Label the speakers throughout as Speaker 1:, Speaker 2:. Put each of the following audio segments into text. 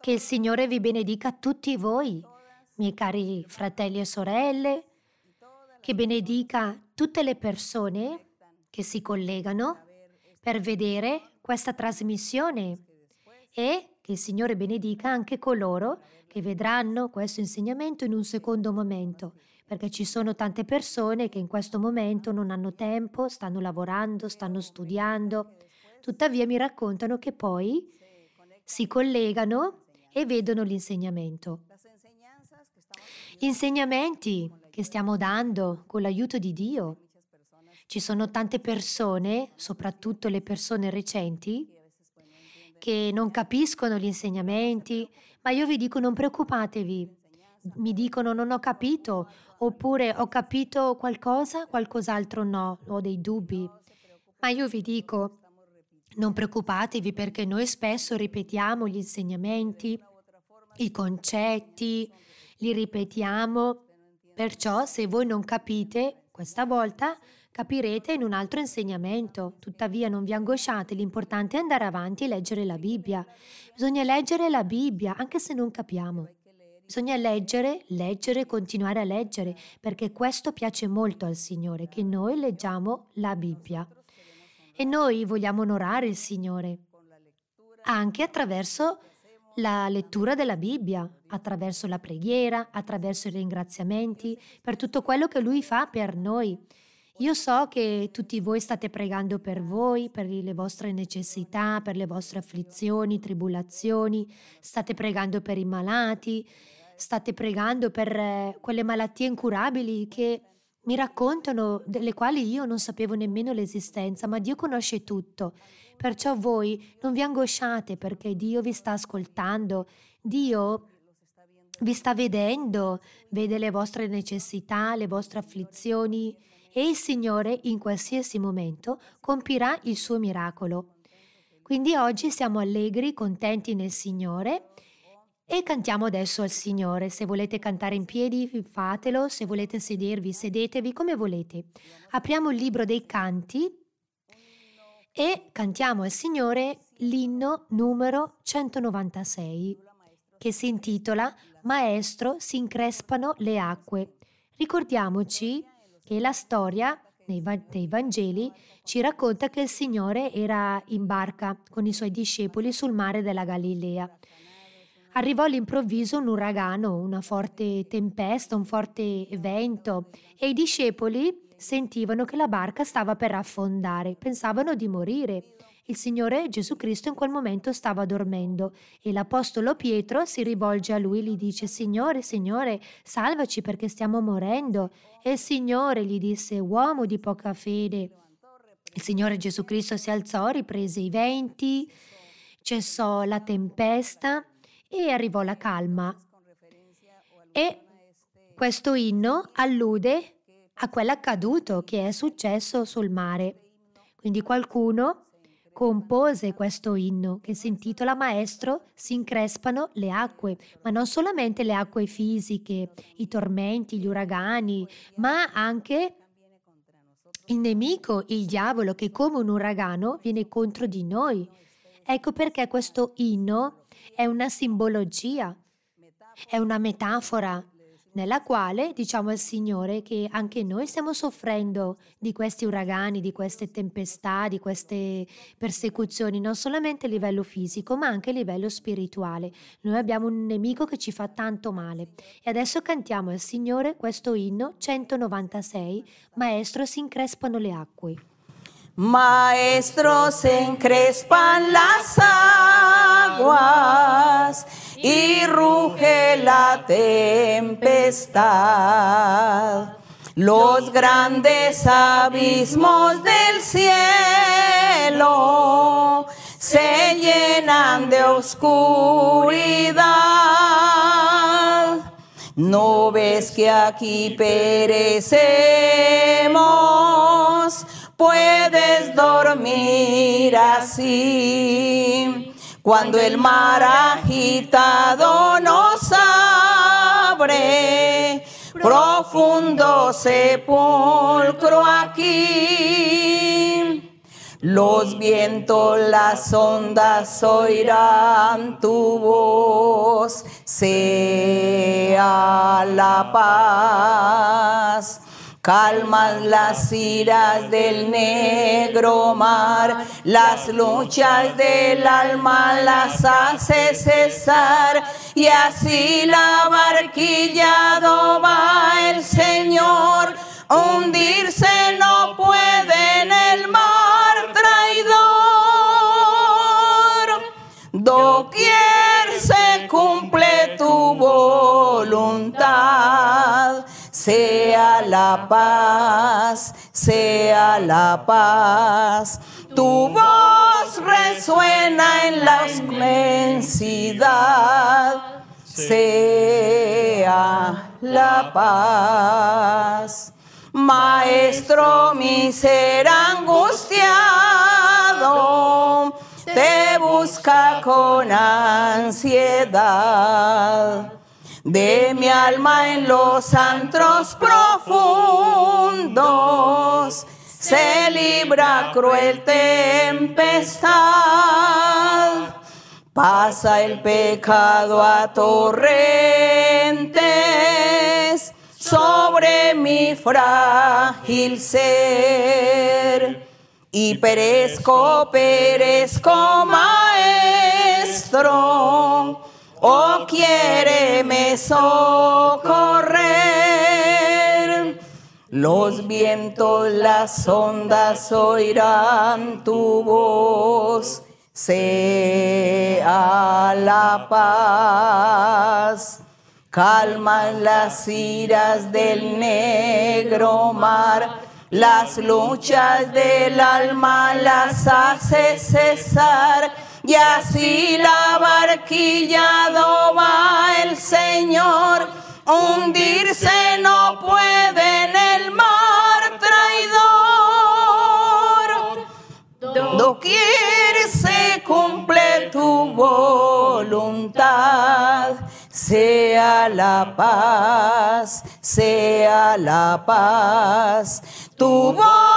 Speaker 1: Che il Signore vi benedica tutti voi, miei cari fratelli e sorelle, che benedica tutte le persone che si collegano per vedere questa trasmissione e che il Signore benedica anche coloro che vedranno questo insegnamento in un secondo momento, perché ci sono tante persone che in questo momento non hanno tempo, stanno lavorando, stanno studiando, tuttavia mi raccontano che poi si collegano e vedono l'insegnamento. Gli insegnamenti che stiamo dando con l'aiuto di Dio. Ci sono tante persone, soprattutto le persone recenti, che non capiscono gli insegnamenti, ma io vi dico non preoccupatevi. Mi dicono non ho capito, oppure ho capito qualcosa, qualcos'altro no, ho dei dubbi. Ma io vi dico, non preoccupatevi perché noi spesso ripetiamo gli insegnamenti, i concetti, li ripetiamo. Perciò se voi non capite, questa volta capirete in un altro insegnamento. Tuttavia non vi angosciate, l'importante è andare avanti e leggere la Bibbia. Bisogna leggere la Bibbia anche se non capiamo. Bisogna leggere, leggere, continuare a leggere, perché questo piace molto al Signore, che noi leggiamo la Bibbia e noi vogliamo onorare il Signore anche attraverso la lettura della Bibbia, attraverso la preghiera, attraverso i ringraziamenti, per tutto quello che Lui fa per noi. Io so che tutti voi state pregando per voi, per le vostre necessità, per le vostre afflizioni, tribolazioni, state pregando per i malati, state pregando per eh, quelle malattie incurabili che mi raccontano delle quali io non sapevo nemmeno l'esistenza, ma Dio conosce tutto. Perciò voi non vi angosciate perché Dio vi sta ascoltando. Dio vi sta vedendo, vede le vostre necessità, le vostre afflizioni e il Signore in qualsiasi momento compirà il suo miracolo. Quindi oggi siamo allegri, contenti nel Signore e cantiamo adesso al Signore. Se volete cantare in piedi, fatelo. Se volete sedervi, sedetevi come volete. Apriamo il libro dei canti e cantiamo al Signore l'inno numero 196, che si intitola Maestro si increspano le acque. Ricordiamoci che la storia nei, Vangeli ci racconta che il Signore era in barca con i suoi discepoli sul mare della Galilea arrivò all'improvviso un uragano, una forte tempesta, un forte vento e i discepoli sentivano che la barca stava per affondare, pensavano di morire. Il Signore Gesù Cristo in quel momento stava dormendo e l'Apostolo Pietro si rivolge a lui e gli dice Signore, Signore, salvaci perché stiamo morendo. E il Signore gli disse Uomo di poca fede. Il Signore Gesù Cristo si alzò, riprese i venti, cessò la tempesta e arrivò la calma. E questo inno allude a quell'accaduto che è successo sul mare. Quindi qualcuno compose questo inno che si intitola Maestro, si increspano le acque, ma non solamente le acque fisiche, i tormenti, gli uragani, ma anche il nemico, il diavolo, che come un uragano viene contro di noi. Ecco perché questo inno è una simbologia, è una metafora nella quale diciamo al Signore che anche noi stiamo soffrendo di questi uragani, di queste tempestà, di queste persecuzioni, non solamente a livello fisico, ma anche a livello spirituale. Noi abbiamo un nemico che ci fa tanto male. E adesso cantiamo al Signore questo inno 196, Maestro si increspano le acque.
Speaker 2: Maestros encrespan las aguas y ruge la tempestad. Los grandes abismos del cielo se llenan de oscuridad. ¿No ves que aquí perecemos? puedes dormir así. Cuando el mar agitado nos abre, profundo sepulcro aquí. Los vientos, las ondas oirán tu voz, sea la paz. Calmas las iras del negro mar, las luchas del alma las hace cesar, y así la barquilla va el Señor, hundirse no la paz, sea la paz. Tu voz resuena en la inmensidad, sea la paz. Maestro, mi ser angustiado te busca con ansiedad de mi alma en los antros profundos. Se libra cruel tempestad, pasa el pecado a torrentes sobre mi frágil ser. Y perezco, perezco, maestro oh me socorrer. Los vientos, las ondas oirán tu voz, sea la paz. calma las iras del negro mar, las luchas del alma las hace cesar y así la barquilla va el Señor, hundirse no puede en el mar traidor. Doquier se cumple tu voluntad, sea la paz, sea la paz, tu voluntad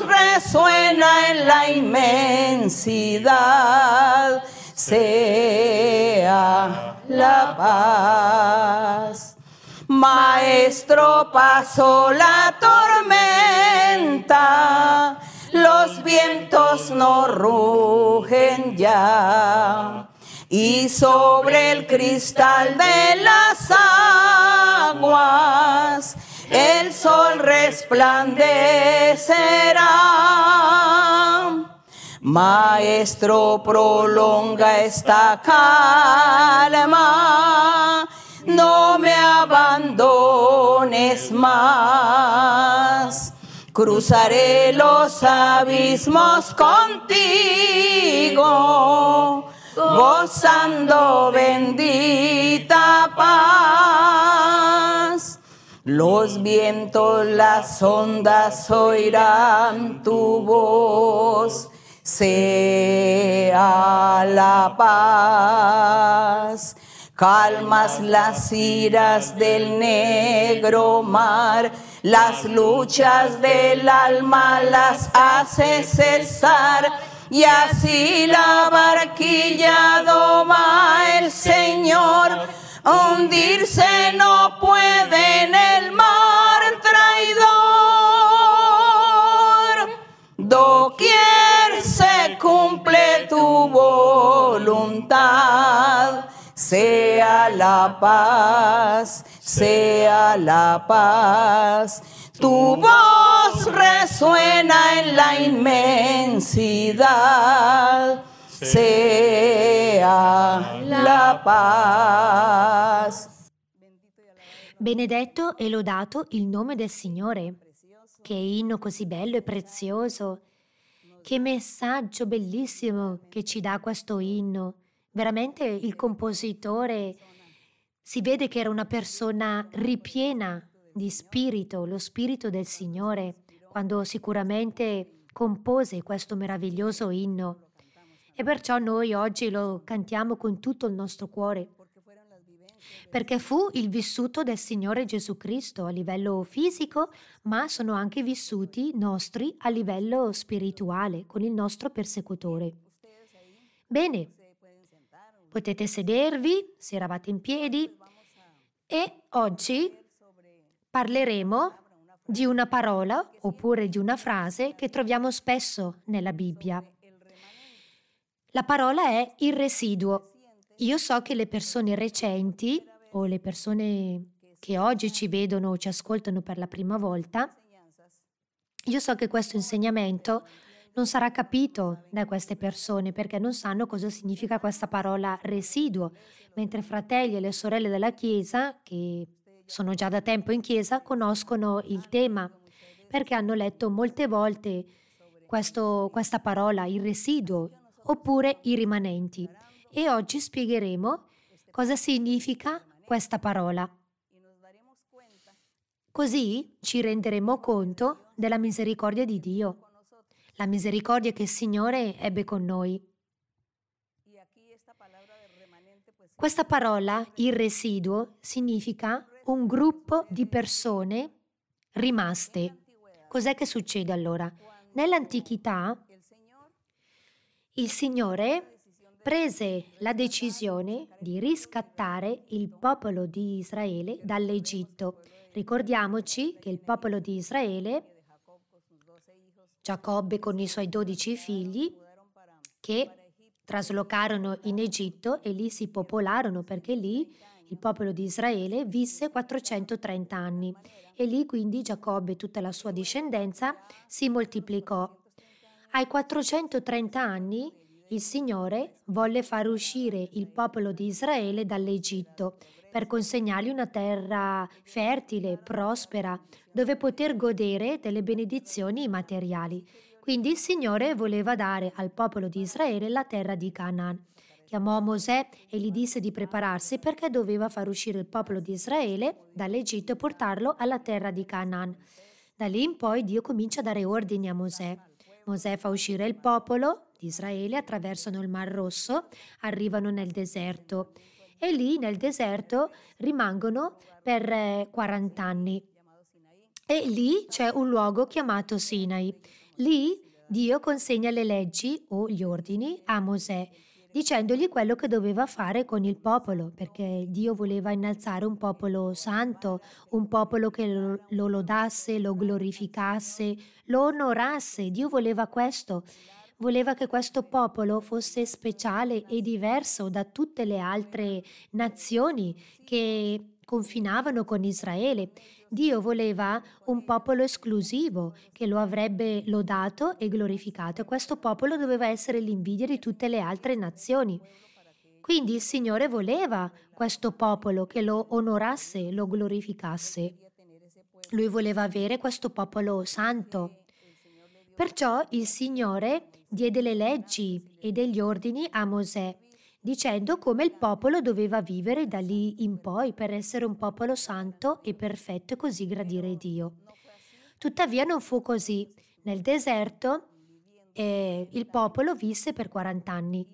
Speaker 2: resuena en la inmensidad, sea la paz. Maestro pasó la tormenta, los vientos no rugen ya. Y sobre el cristal de las aguas el sol resplandecerá. Maestro, prolonga esta calma, no me abandones más. Cruzaré los abismos contigo, gozando bendita paz los vientos, las ondas oirán tu voz. Sea la paz. Calmas las iras del negro mar, las luchas del alma las hace cesar, y así la barquilla doma el Señor hundirse no puede en el mar traidor. Doquier se cumple tu voluntad, sea la paz, sea la paz. Tu voz resuena en la inmensidad sea la paz. Benedetto
Speaker 1: e lodato il nome del Signore. Che inno così bello e prezioso. Che messaggio bellissimo che ci dà questo inno. Veramente il compositore si vede che era una persona ripiena di spirito, lo spirito del Signore, quando sicuramente compose questo meraviglioso inno. E perciò noi oggi lo cantiamo con tutto il nostro cuore, perché fu il vissuto del Signore Gesù Cristo a livello fisico, ma sono anche vissuti nostri a livello spirituale con il nostro persecutore. Bene, potete sedervi se eravate in piedi e oggi parleremo di una parola oppure di una frase che troviamo spesso nella Bibbia la parola è il residuo. Io so che le persone recenti o le persone che oggi ci vedono o ci ascoltano per la prima volta, io so che questo insegnamento non sarà capito da queste persone perché non sanno cosa significa questa parola residuo, mentre fratelli e le sorelle della Chiesa, che sono già da tempo in Chiesa, conoscono il tema perché hanno letto molte volte questo, questa parola, il residuo, oppure i rimanenti. E oggi spiegheremo cosa significa questa parola. Così ci renderemo conto della misericordia di Dio, la misericordia che il Signore ebbe con noi. Questa parola, il residuo, significa un gruppo di persone rimaste. Cos'è che succede allora? Nell'antichità il Signore prese la decisione di riscattare il popolo di Israele dall'Egitto. Ricordiamoci che il popolo di Israele, Giacobbe con i suoi dodici figli, che traslocarono in Egitto e lì si popolarono perché lì il popolo di Israele visse 430 anni e lì quindi Giacobbe e tutta la sua discendenza si moltiplicò ai 430 anni il Signore volle far uscire il popolo di Israele dall'Egitto per consegnargli una terra fertile, prospera, dove poter godere delle benedizioni materiali. Quindi il Signore voleva dare al popolo di Israele la terra di Canaan. Chiamò Mosè e gli disse di prepararsi perché doveva far uscire il popolo di Israele dall'Egitto e portarlo alla terra di Canaan. Da lì in poi Dio comincia a dare ordini a Mosè. Mosè fa uscire il popolo di Israele, attraversano il Mar Rosso, arrivano nel deserto e lì nel deserto rimangono per 40 eh, anni. E lì c'è un luogo chiamato Sinai. Lì Dio consegna le leggi o gli ordini a Mosè dicendogli quello che doveva fare con il popolo, perché Dio voleva innalzare un popolo santo, un popolo che lo, lodasse, lo glorificasse, lo onorasse. Dio voleva questo. Voleva che questo popolo fosse speciale e diverso da tutte le altre nazioni che confinavano con Israele Dio voleva un popolo esclusivo che lo avrebbe lodato e glorificato. e Questo popolo doveva essere l'invidia di tutte le altre nazioni. Quindi il Signore voleva questo popolo che lo onorasse, lo glorificasse. Lui voleva avere questo popolo santo. Perciò il Signore diede le leggi e degli ordini a Mosè dicendo come il popolo doveva vivere da lì in poi per essere un popolo santo e perfetto e così gradire Dio. Tuttavia non fu così. Nel deserto eh, il popolo visse per 40 anni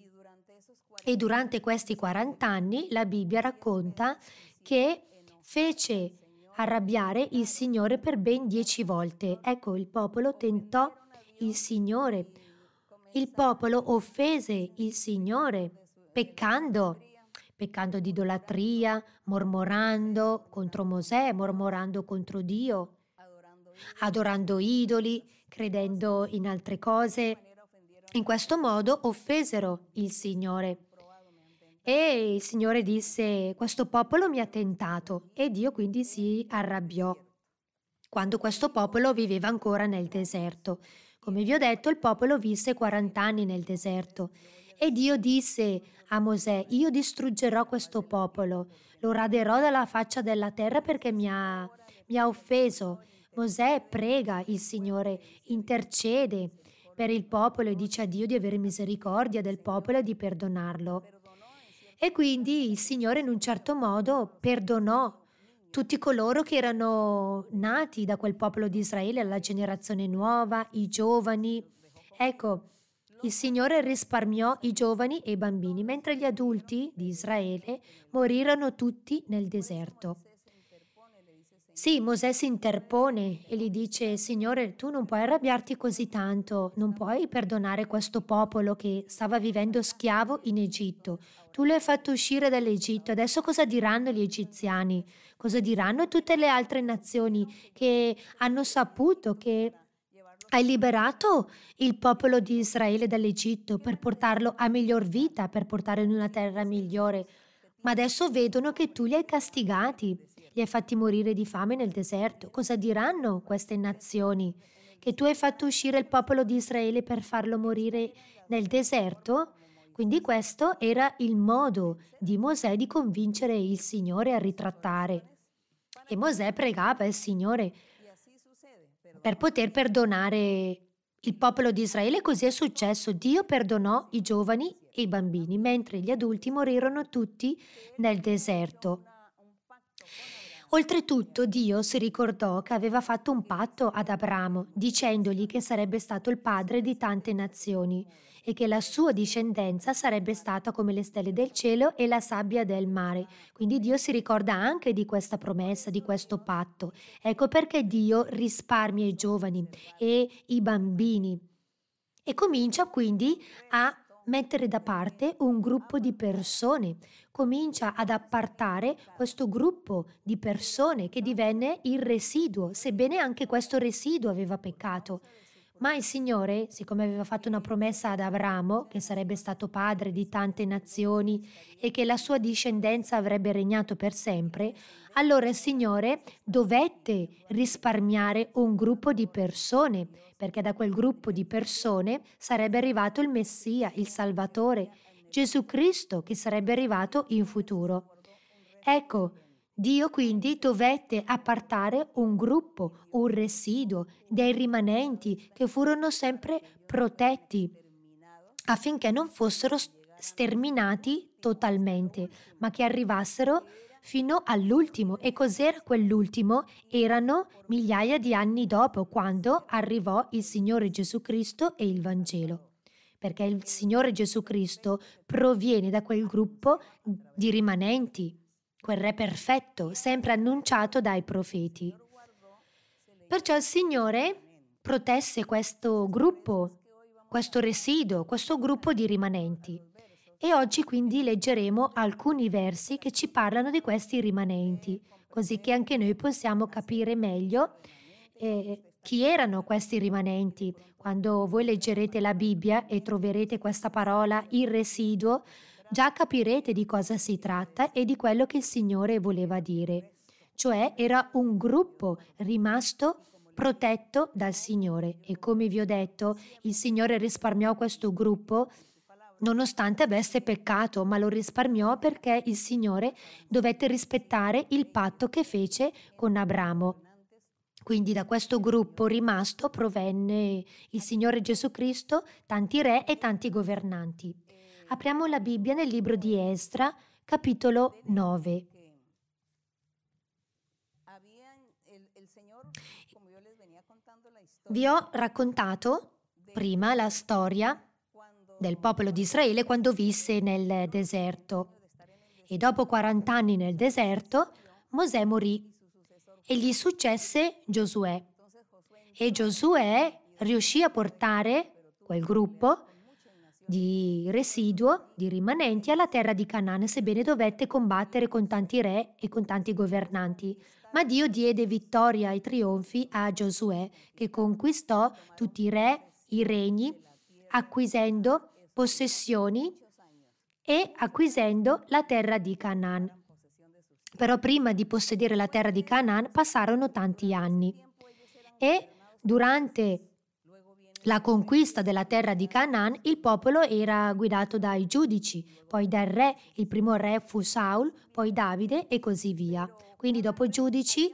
Speaker 1: e durante questi 40 anni la Bibbia racconta che fece arrabbiare il Signore per ben dieci volte. Ecco, il popolo tentò il Signore, il popolo offese il Signore peccando, peccando di idolatria, mormorando contro Mosè, mormorando contro Dio, adorando idoli, credendo in altre cose. In questo modo offesero il Signore. E il Signore disse, questo popolo mi ha tentato e Dio quindi si arrabbiò quando questo popolo viveva ancora nel deserto. Come vi ho detto, il popolo visse 40 anni nel deserto e Dio disse a Mosè, io distruggerò questo popolo, lo raderò dalla faccia della terra perché mi ha, mi ha offeso. Mosè prega il Signore, intercede per il popolo e dice a Dio di avere misericordia del popolo e di perdonarlo. E quindi il Signore in un certo modo perdonò tutti coloro che erano nati da quel popolo di Israele, la generazione nuova, i giovani. Ecco, il Signore risparmiò i giovani e i bambini, mentre gli adulti di Israele morirono tutti nel deserto. Sì, Mosè si interpone e gli dice, Signore, tu non puoi arrabbiarti così tanto, non puoi perdonare questo popolo che stava vivendo schiavo in Egitto. Tu lo hai fatto uscire dall'Egitto, adesso cosa diranno gli egiziani? Cosa diranno tutte le altre nazioni che hanno saputo che hai liberato il popolo di Israele dall'Egitto per portarlo a miglior vita, per portarlo in una terra migliore, ma adesso vedono che tu li hai castigati, li hai fatti morire di fame nel deserto. Cosa diranno queste nazioni? Che tu hai fatto uscire il popolo di Israele per farlo morire nel deserto? Quindi questo era il modo di Mosè di convincere il Signore a ritrattare. E Mosè pregava il Signore per poter perdonare il popolo di Israele. Così è successo. Dio perdonò i giovani e i bambini, mentre gli adulti morirono tutti nel deserto. Oltretutto Dio si ricordò che aveva fatto un patto ad Abramo, dicendogli che sarebbe stato il padre di tante nazioni e che la sua discendenza sarebbe stata come le stelle del cielo e la sabbia del mare. Quindi Dio si ricorda anche di questa promessa, di questo patto. Ecco perché Dio risparmia i giovani e i bambini e comincia quindi a mettere da parte un gruppo di persone, comincia ad appartare questo gruppo di persone che divenne il residuo, sebbene anche questo residuo aveva peccato. Ma il Signore, siccome aveva fatto una promessa ad Abramo, che sarebbe stato padre di tante nazioni e che la sua discendenza avrebbe regnato per sempre, allora il Signore dovette risparmiare un gruppo di persone, perché da quel gruppo di persone sarebbe arrivato il Messia, il Salvatore, Gesù Cristo, che sarebbe arrivato in futuro. Ecco, Dio quindi dovette appartare un gruppo, un residuo dei rimanenti che furono sempre protetti affinché non fossero sterminati totalmente, ma che arrivassero fino all'ultimo. E cos'era quell'ultimo? Erano migliaia di anni dopo, quando arrivò il Signore Gesù Cristo e il Vangelo perché il Signore Gesù Cristo proviene da quel gruppo di rimanenti quel re perfetto sempre annunciato dai profeti. Perciò il Signore protesse questo gruppo, questo residuo, questo gruppo di rimanenti. E oggi quindi leggeremo alcuni versi che ci parlano di questi rimanenti, così che anche noi possiamo capire meglio eh, chi erano questi rimanenti. Quando voi leggerete la Bibbia e troverete questa parola il residuo, già capirete di cosa si tratta e di quello che il Signore voleva dire. Cioè era un gruppo rimasto protetto dal Signore e come vi ho detto il Signore risparmiò questo gruppo nonostante avesse peccato, ma lo risparmiò perché il Signore dovette rispettare il patto che fece con Abramo. Quindi da questo gruppo rimasto provenne il Signore Gesù Cristo, tanti re e tanti governanti. Apriamo la Bibbia nel libro di Estra, capitolo 9. Vi ho raccontato prima la storia del popolo di Israele quando visse nel deserto. E dopo 40 anni nel deserto, Mosè morì e gli successe Giosuè. E Giosuè riuscì a portare quel gruppo di residuo, di rimanenti alla terra di Canaan, sebbene dovette combattere con tanti re e con tanti governanti. Ma Dio diede vittoria e trionfi a Giosuè, che conquistò tutti i re, i regni, acquisendo possessioni e acquisendo la terra di Canaan. Però prima di possedere la terra di Canaan passarono tanti anni e durante la conquista della terra di Canaan, il popolo era guidato dai giudici, poi dal re, il primo re fu Saul, poi Davide e così via. Quindi dopo i giudici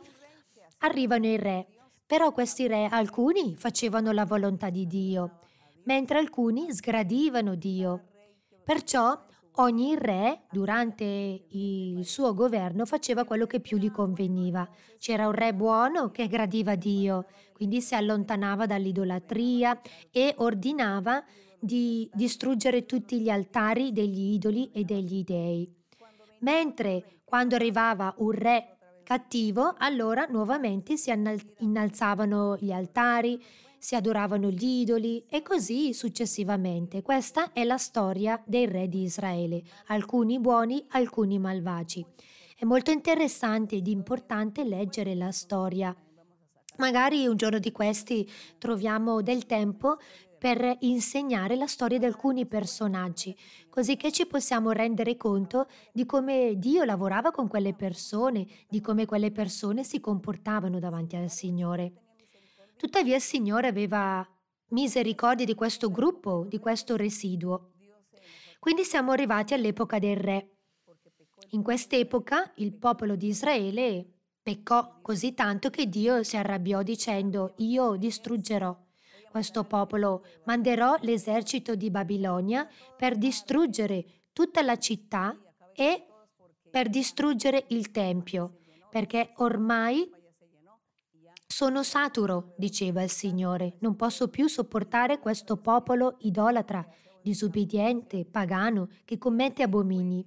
Speaker 1: arrivano i re, però questi re alcuni facevano la volontà di Dio, mentre alcuni sgradivano Dio. Perciò Ogni re durante il suo governo faceva quello che più gli conveniva. C'era un re buono che gradiva Dio, quindi si allontanava dall'idolatria e ordinava di distruggere tutti gli altari degli idoli e degli dei. Mentre quando arrivava un re cattivo, allora nuovamente si innalzavano gli altari, si adoravano gli idoli e così successivamente. Questa è la storia dei re di Israele, alcuni buoni, alcuni malvagi. È molto interessante ed importante leggere la storia. Magari un giorno di questi troviamo del tempo per insegnare la storia di alcuni personaggi, così che ci possiamo rendere conto di come Dio lavorava con quelle persone, di come quelle persone si comportavano davanti al Signore. Tuttavia il Signore aveva misericordia di questo gruppo, di questo residuo. Quindi siamo arrivati all'epoca del re. In quest'epoca il popolo di Israele peccò così tanto che Dio si arrabbiò dicendo io distruggerò questo popolo, manderò l'esercito di Babilonia per distruggere tutta la città e per distruggere il Tempio, perché ormai sono saturo, diceva il Signore, non posso più sopportare questo popolo idolatra, disubbidiente, pagano, che commette abomini.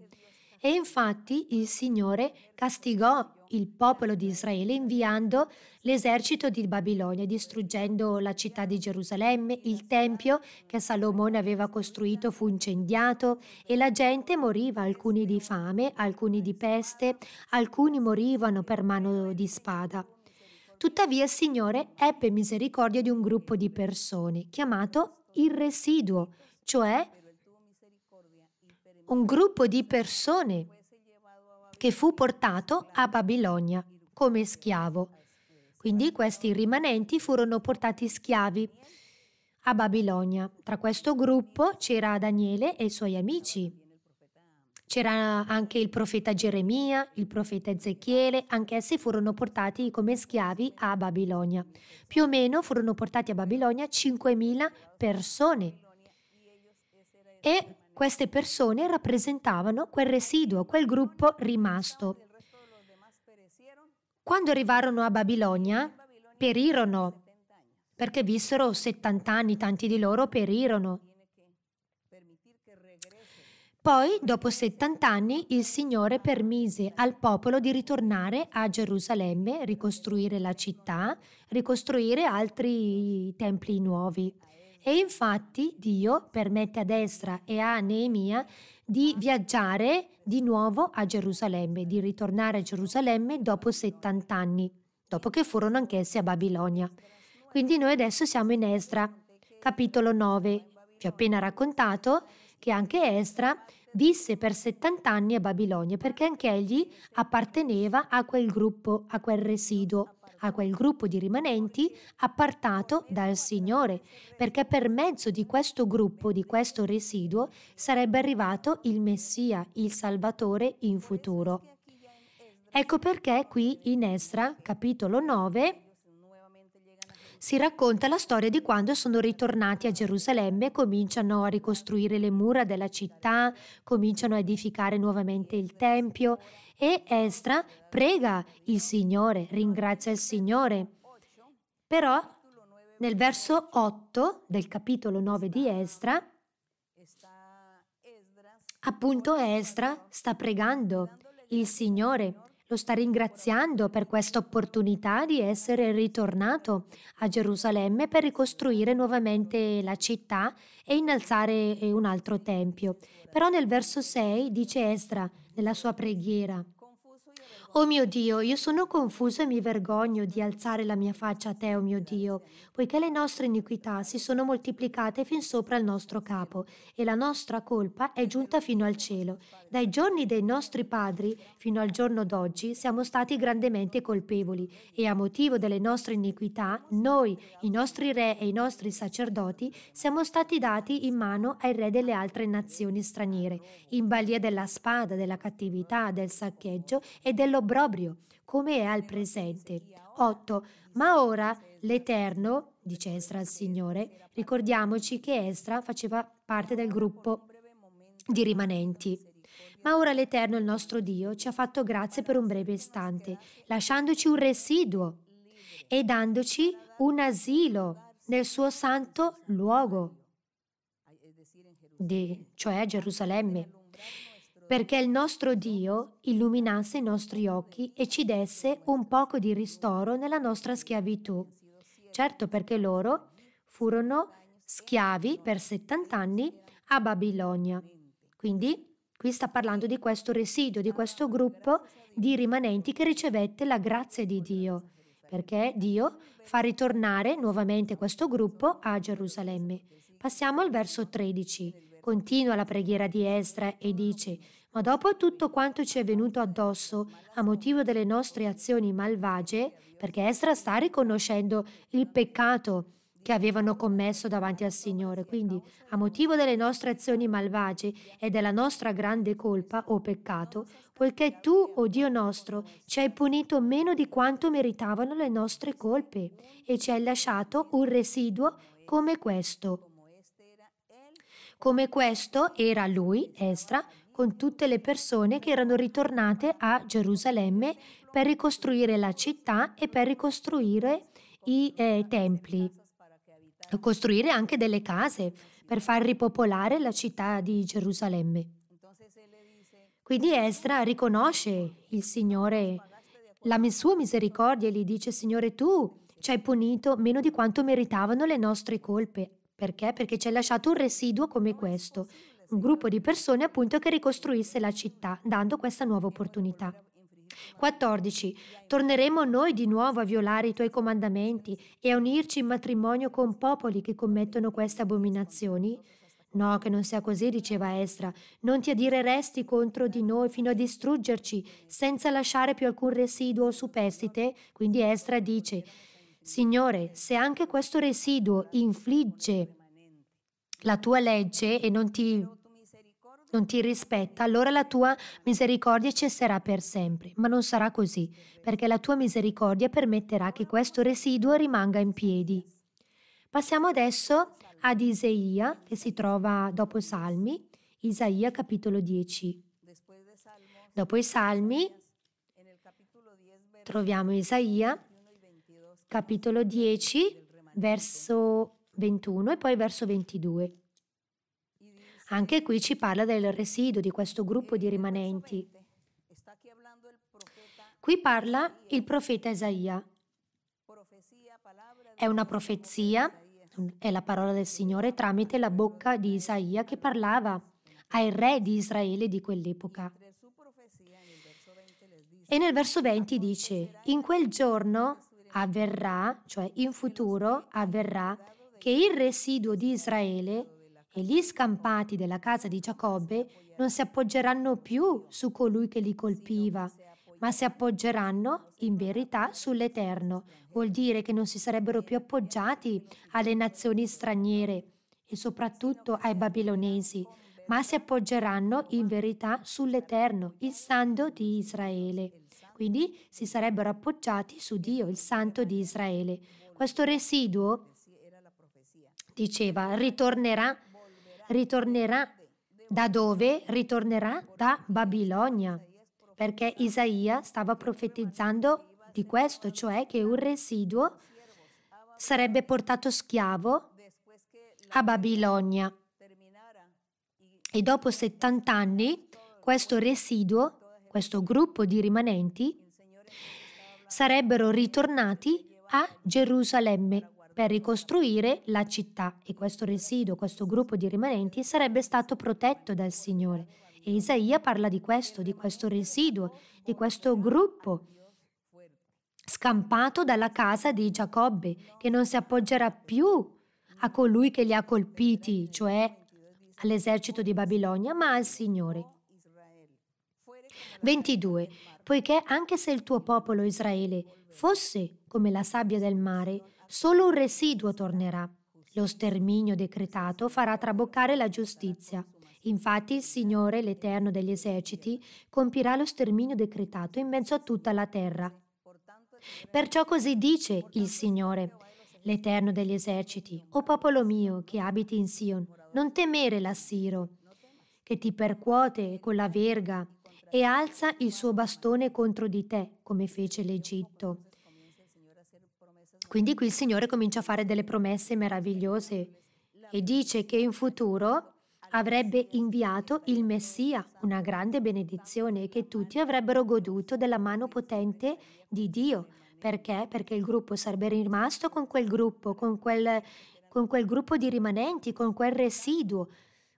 Speaker 1: E infatti il Signore castigò il popolo di Israele inviando l'esercito di Babilonia, distruggendo la città di Gerusalemme, il tempio che Salomone aveva costruito fu incendiato e la gente moriva, alcuni di fame, alcuni di peste, alcuni morivano per mano di spada. Tuttavia il Signore ebbe misericordia di un gruppo di persone, chiamato il residuo, cioè un gruppo di persone che fu portato a Babilonia come schiavo. Quindi questi rimanenti furono portati schiavi a Babilonia. Tra questo gruppo c'era Daniele e i suoi amici. C'era anche il profeta Geremia, il profeta Ezechiele, anch'essi furono portati come schiavi a Babilonia. Più o meno furono portati a Babilonia 5.000 persone. E queste persone rappresentavano quel residuo, quel gruppo rimasto. Quando arrivarono a Babilonia, perirono, perché vissero 70 anni, tanti di loro perirono. Poi, dopo 70 anni, il Signore permise al popolo di ritornare a Gerusalemme, ricostruire la città, ricostruire altri templi nuovi. E infatti Dio permette ad Esra e a Neemia di viaggiare di nuovo a Gerusalemme, di ritornare a Gerusalemme dopo 70 anni, dopo che furono anch'essi a Babilonia. Quindi noi adesso siamo in Esra, capitolo 9. Vi ho appena raccontato che anche Estra visse per 70 anni a Babilonia perché anche egli apparteneva a quel gruppo, a quel residuo, a quel gruppo di rimanenti appartato dal Signore, perché per mezzo di questo gruppo, di questo residuo, sarebbe arrivato il Messia, il Salvatore in futuro. Ecco perché qui in Estra, capitolo 9, si racconta la storia di quando sono ritornati a Gerusalemme cominciano a ricostruire le mura della città, cominciano a edificare nuovamente il Tempio e Estra prega il Signore, ringrazia il Signore. Però nel verso 8 del capitolo 9 di Estra, appunto Estra sta pregando il Signore lo sta ringraziando per questa opportunità di essere ritornato a Gerusalemme per ricostruire nuovamente la città e innalzare eh, un altro tempio. Però nel verso 6 dice Esra nella sua preghiera, Oh mio Dio, io sono confuso e mi vergogno di alzare la mia faccia a te, oh mio Dio, poiché le nostre iniquità si sono moltiplicate fin sopra il nostro capo e la nostra colpa è giunta fino al cielo. Dai giorni dei nostri padri fino al giorno d'oggi siamo stati grandemente colpevoli e a motivo delle nostre iniquità noi, i nostri re e i nostri sacerdoti, siamo stati dati in mano ai re delle altre nazioni straniere, in balia della spada, della cattività, del saccheggio e dell'obbedienza obbrobrio, come è al presente. 8. Ma ora l'Eterno, dice Estra al Signore, ricordiamoci che Estra faceva parte del gruppo di rimanenti. Ma ora l'Eterno, il nostro Dio, ci ha fatto grazie per un breve istante, lasciandoci un residuo e dandoci un asilo nel suo santo luogo, di, cioè a Gerusalemme perché il nostro Dio illuminasse i nostri occhi e ci desse un poco di ristoro nella nostra schiavitù. Certo perché loro furono schiavi per 70 anni a Babilonia. Quindi qui sta parlando di questo residuo, di questo gruppo di rimanenti che ricevette la grazia di Dio, perché Dio fa ritornare nuovamente questo gruppo a Gerusalemme. Passiamo al verso 13. Continua la preghiera di Esdra e dice, ma dopo tutto quanto ci è venuto addosso a motivo delle nostre azioni malvagie, perché Esdra sta riconoscendo il peccato che avevano commesso davanti al Signore. Quindi, a motivo delle nostre azioni malvagie e della nostra grande colpa o peccato, poiché tu, o oh Dio nostro, ci hai punito meno di quanto meritavano le nostre colpe e ci hai lasciato un residuo come questo come questo era lui, Estra, con tutte le persone che erano ritornate a Gerusalemme per ricostruire la città e per ricostruire i eh, templi, costruire anche delle case per far ripopolare la città di Gerusalemme. Quindi Estra riconosce il Signore, la sua misericordia e gli dice, Signore, tu ci hai punito meno di quanto meritavano le nostre colpe, perché? Perché ci ha lasciato un residuo come questo, un gruppo di persone appunto che ricostruisse la città, dando questa nuova opportunità. 14. Torneremo noi di nuovo a violare i tuoi comandamenti e a unirci in matrimonio con popoli che commettono queste abominazioni? No, che non sia così, diceva Estra. Non ti adireresti contro di noi fino a distruggerci, senza lasciare più alcun residuo o superstite? Quindi Estra dice: Signore, se anche questo residuo infligge la tua legge e non ti, non ti rispetta, allora la tua misericordia cesserà per sempre. Ma non sarà così, perché la tua misericordia permetterà che questo residuo rimanga in piedi. Passiamo adesso ad Isaia, che si trova dopo i Salmi, Isaia capitolo 10. Dopo i Salmi troviamo Isaia capitolo 10, verso 21 e poi verso 22. Anche qui ci parla del residuo di questo gruppo di rimanenti. Qui parla il profeta Isaia. È una profezia, è la parola del Signore tramite la bocca di Isaia che parlava ai re di Israele di quell'epoca. E nel verso 20 dice, in quel giorno avverrà, cioè in futuro avverrà, che il residuo di Israele e gli scampati della casa di Giacobbe non si appoggeranno più su colui che li colpiva, ma si appoggeranno in verità sull'Eterno. Vuol dire che non si sarebbero più appoggiati alle nazioni straniere e soprattutto ai babilonesi, ma si appoggeranno in verità sull'Eterno, il Santo di Israele quindi si sarebbero appoggiati su Dio, il Santo di Israele. Questo residuo, diceva, ritornerà, ritornerà da dove? Ritornerà da Babilonia, perché Isaia stava profetizzando di questo, cioè che un residuo sarebbe portato schiavo a Babilonia. E dopo 70 anni questo residuo questo gruppo di rimanenti, sarebbero ritornati a Gerusalemme per ricostruire la città e questo residuo, questo gruppo di rimanenti sarebbe stato protetto dal Signore. E Isaia parla di questo, di questo residuo, di questo gruppo scampato dalla casa di Giacobbe, che non si appoggerà più a colui che li ha colpiti, cioè all'esercito di Babilonia, ma al Signore. 22. Poiché anche se il tuo popolo Israele fosse come la sabbia del mare, solo un residuo tornerà. Lo sterminio decretato farà traboccare la giustizia. Infatti il Signore, l'Eterno degli eserciti, compirà lo sterminio decretato in mezzo a tutta la terra. Perciò così dice il Signore, l'Eterno degli eserciti, o popolo mio che abiti in Sion, non temere l'assiro, che ti percuote con la verga e alza il suo bastone contro di te, come fece l'Egitto. Quindi qui il Signore comincia a fare delle promesse meravigliose e dice che in futuro avrebbe inviato il Messia, una grande benedizione, e che tutti avrebbero goduto della mano potente di Dio. Perché? Perché il gruppo sarebbe rimasto con quel gruppo, con quel, con quel gruppo di rimanenti, con quel residuo,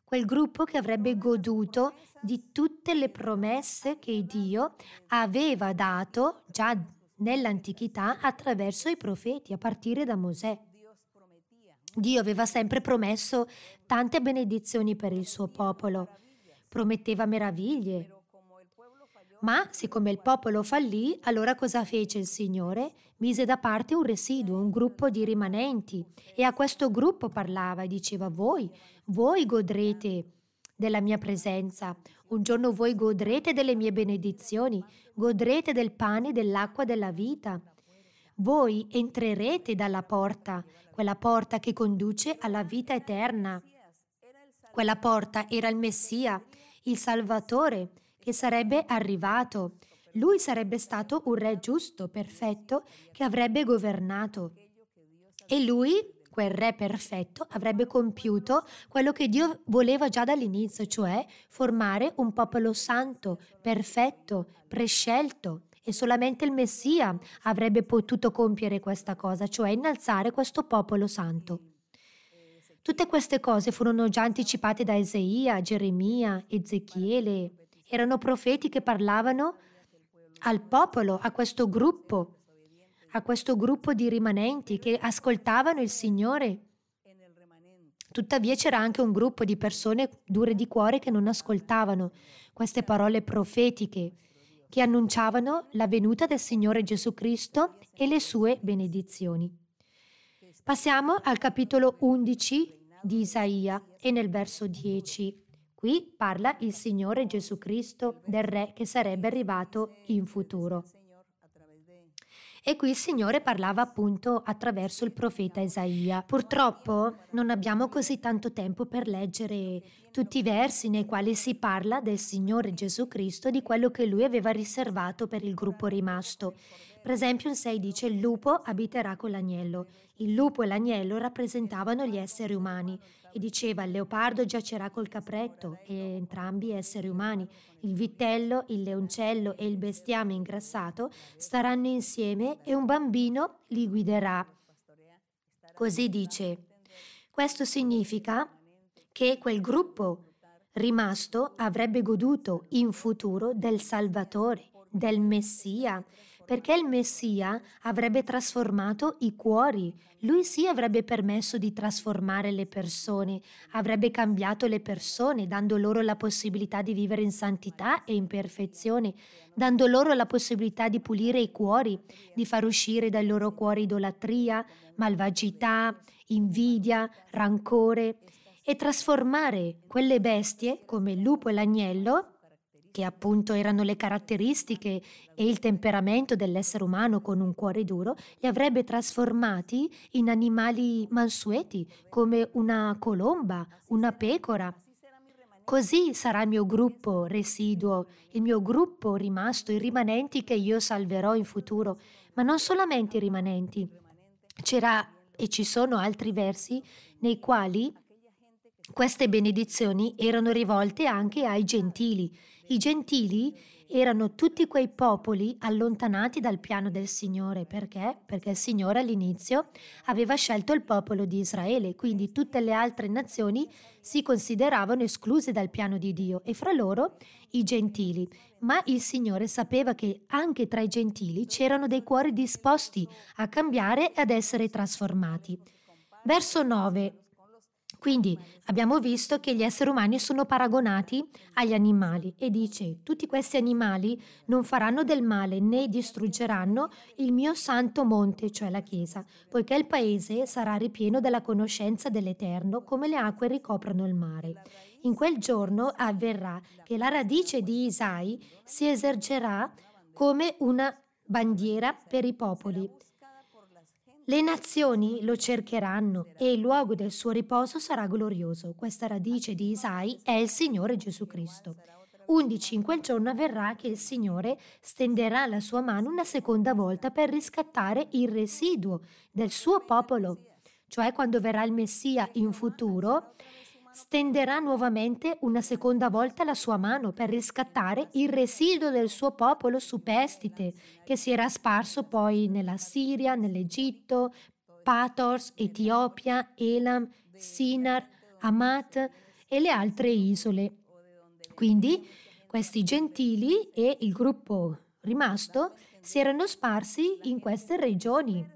Speaker 1: quel gruppo che avrebbe goduto di tutte le promesse che Dio aveva dato già nell'antichità attraverso i profeti, a partire da Mosè. Dio aveva sempre promesso tante benedizioni per il suo popolo, prometteva meraviglie, ma siccome il popolo fallì, allora cosa fece il Signore? Mise da parte un residuo, un gruppo di rimanenti e a questo gruppo parlava e diceva voi, voi godrete della mia presenza, un giorno voi godrete delle mie benedizioni, godrete del pane e dell'acqua della vita. Voi entrerete dalla porta, quella porta che conduce alla vita eterna. Quella porta era il Messia, il Salvatore, che sarebbe arrivato. Lui sarebbe stato un re giusto, perfetto, che avrebbe governato. E lui, quel re perfetto, avrebbe compiuto quello che Dio voleva già dall'inizio, cioè formare un popolo santo, perfetto, prescelto. E solamente il Messia avrebbe potuto compiere questa cosa, cioè innalzare questo popolo santo. Tutte queste cose furono già anticipate da Esaia, Geremia, Ezechiele, erano profeti che parlavano al popolo, a questo gruppo, a questo gruppo di rimanenti che ascoltavano il Signore. Tuttavia c'era anche un gruppo di persone dure di cuore che non ascoltavano queste parole profetiche che annunciavano la venuta del Signore Gesù Cristo e le sue benedizioni. Passiamo al capitolo 11 di Isaia e nel verso 10. Qui parla il Signore Gesù Cristo del Re che sarebbe arrivato in futuro. E qui il Signore parlava appunto attraverso il profeta Isaia. Purtroppo non abbiamo così tanto tempo per leggere tutti i versi nei quali si parla del Signore Gesù Cristo e di quello che lui aveva riservato per il gruppo rimasto. Per esempio, il 6 dice: Il lupo abiterà con l'agnello. Il lupo e l'agnello rappresentavano gli esseri umani e diceva il leopardo giacerà col capretto, e entrambi esseri umani, il vitello, il leoncello e il bestiame ingrassato staranno insieme e un bambino li guiderà. Così dice. Questo significa che quel gruppo rimasto avrebbe goduto in futuro del Salvatore, del Messia, perché il Messia avrebbe trasformato i cuori, lui sì avrebbe permesso di trasformare le persone, avrebbe cambiato le persone, dando loro la possibilità di vivere in santità e in perfezione, dando loro la possibilità di pulire i cuori, di far uscire dai loro cuori idolatria, malvagità, invidia, rancore e trasformare quelle bestie, come il lupo e l'agnello, che appunto erano le caratteristiche e il temperamento dell'essere umano con un cuore duro, li avrebbe trasformati in animali mansueti, come una colomba, una pecora. Così sarà il mio gruppo residuo, il mio gruppo rimasto, i rimanenti che io salverò in futuro, ma non solamente i rimanenti. C'era e ci sono altri versi nei quali queste benedizioni erano rivolte anche ai gentili, i gentili erano tutti quei popoli allontanati dal piano del Signore. Perché? Perché il Signore all'inizio aveva scelto il popolo di Israele, quindi tutte le altre nazioni si consideravano escluse dal piano di Dio e fra loro i gentili. Ma il Signore sapeva che anche tra i gentili c'erano dei cuori disposti a cambiare e ad essere trasformati. Verso 9 quindi abbiamo visto che gli esseri umani sono paragonati agli animali e dice tutti questi animali non faranno del male né distruggeranno il mio santo monte, cioè la Chiesa, poiché il paese sarà ripieno della conoscenza dell'Eterno come le acque ricoprono il mare. In quel giorno avverrà che la radice di Isai si esercerà come una bandiera per i popoli le nazioni lo cercheranno e il luogo del suo riposo sarà glorioso. Questa radice di Isai è il Signore Gesù Cristo. Undici in quel giorno avverrà che il Signore stenderà la sua mano una seconda volta per riscattare il residuo del suo popolo. Cioè quando verrà il Messia in futuro, stenderà nuovamente una seconda volta la sua mano per riscattare il residuo del suo popolo superstite che si era sparso poi nella Siria, nell'Egitto, Pators, Etiopia, Elam, Sinar, Amat e le altre isole. Quindi questi gentili e il gruppo rimasto si erano sparsi in queste regioni.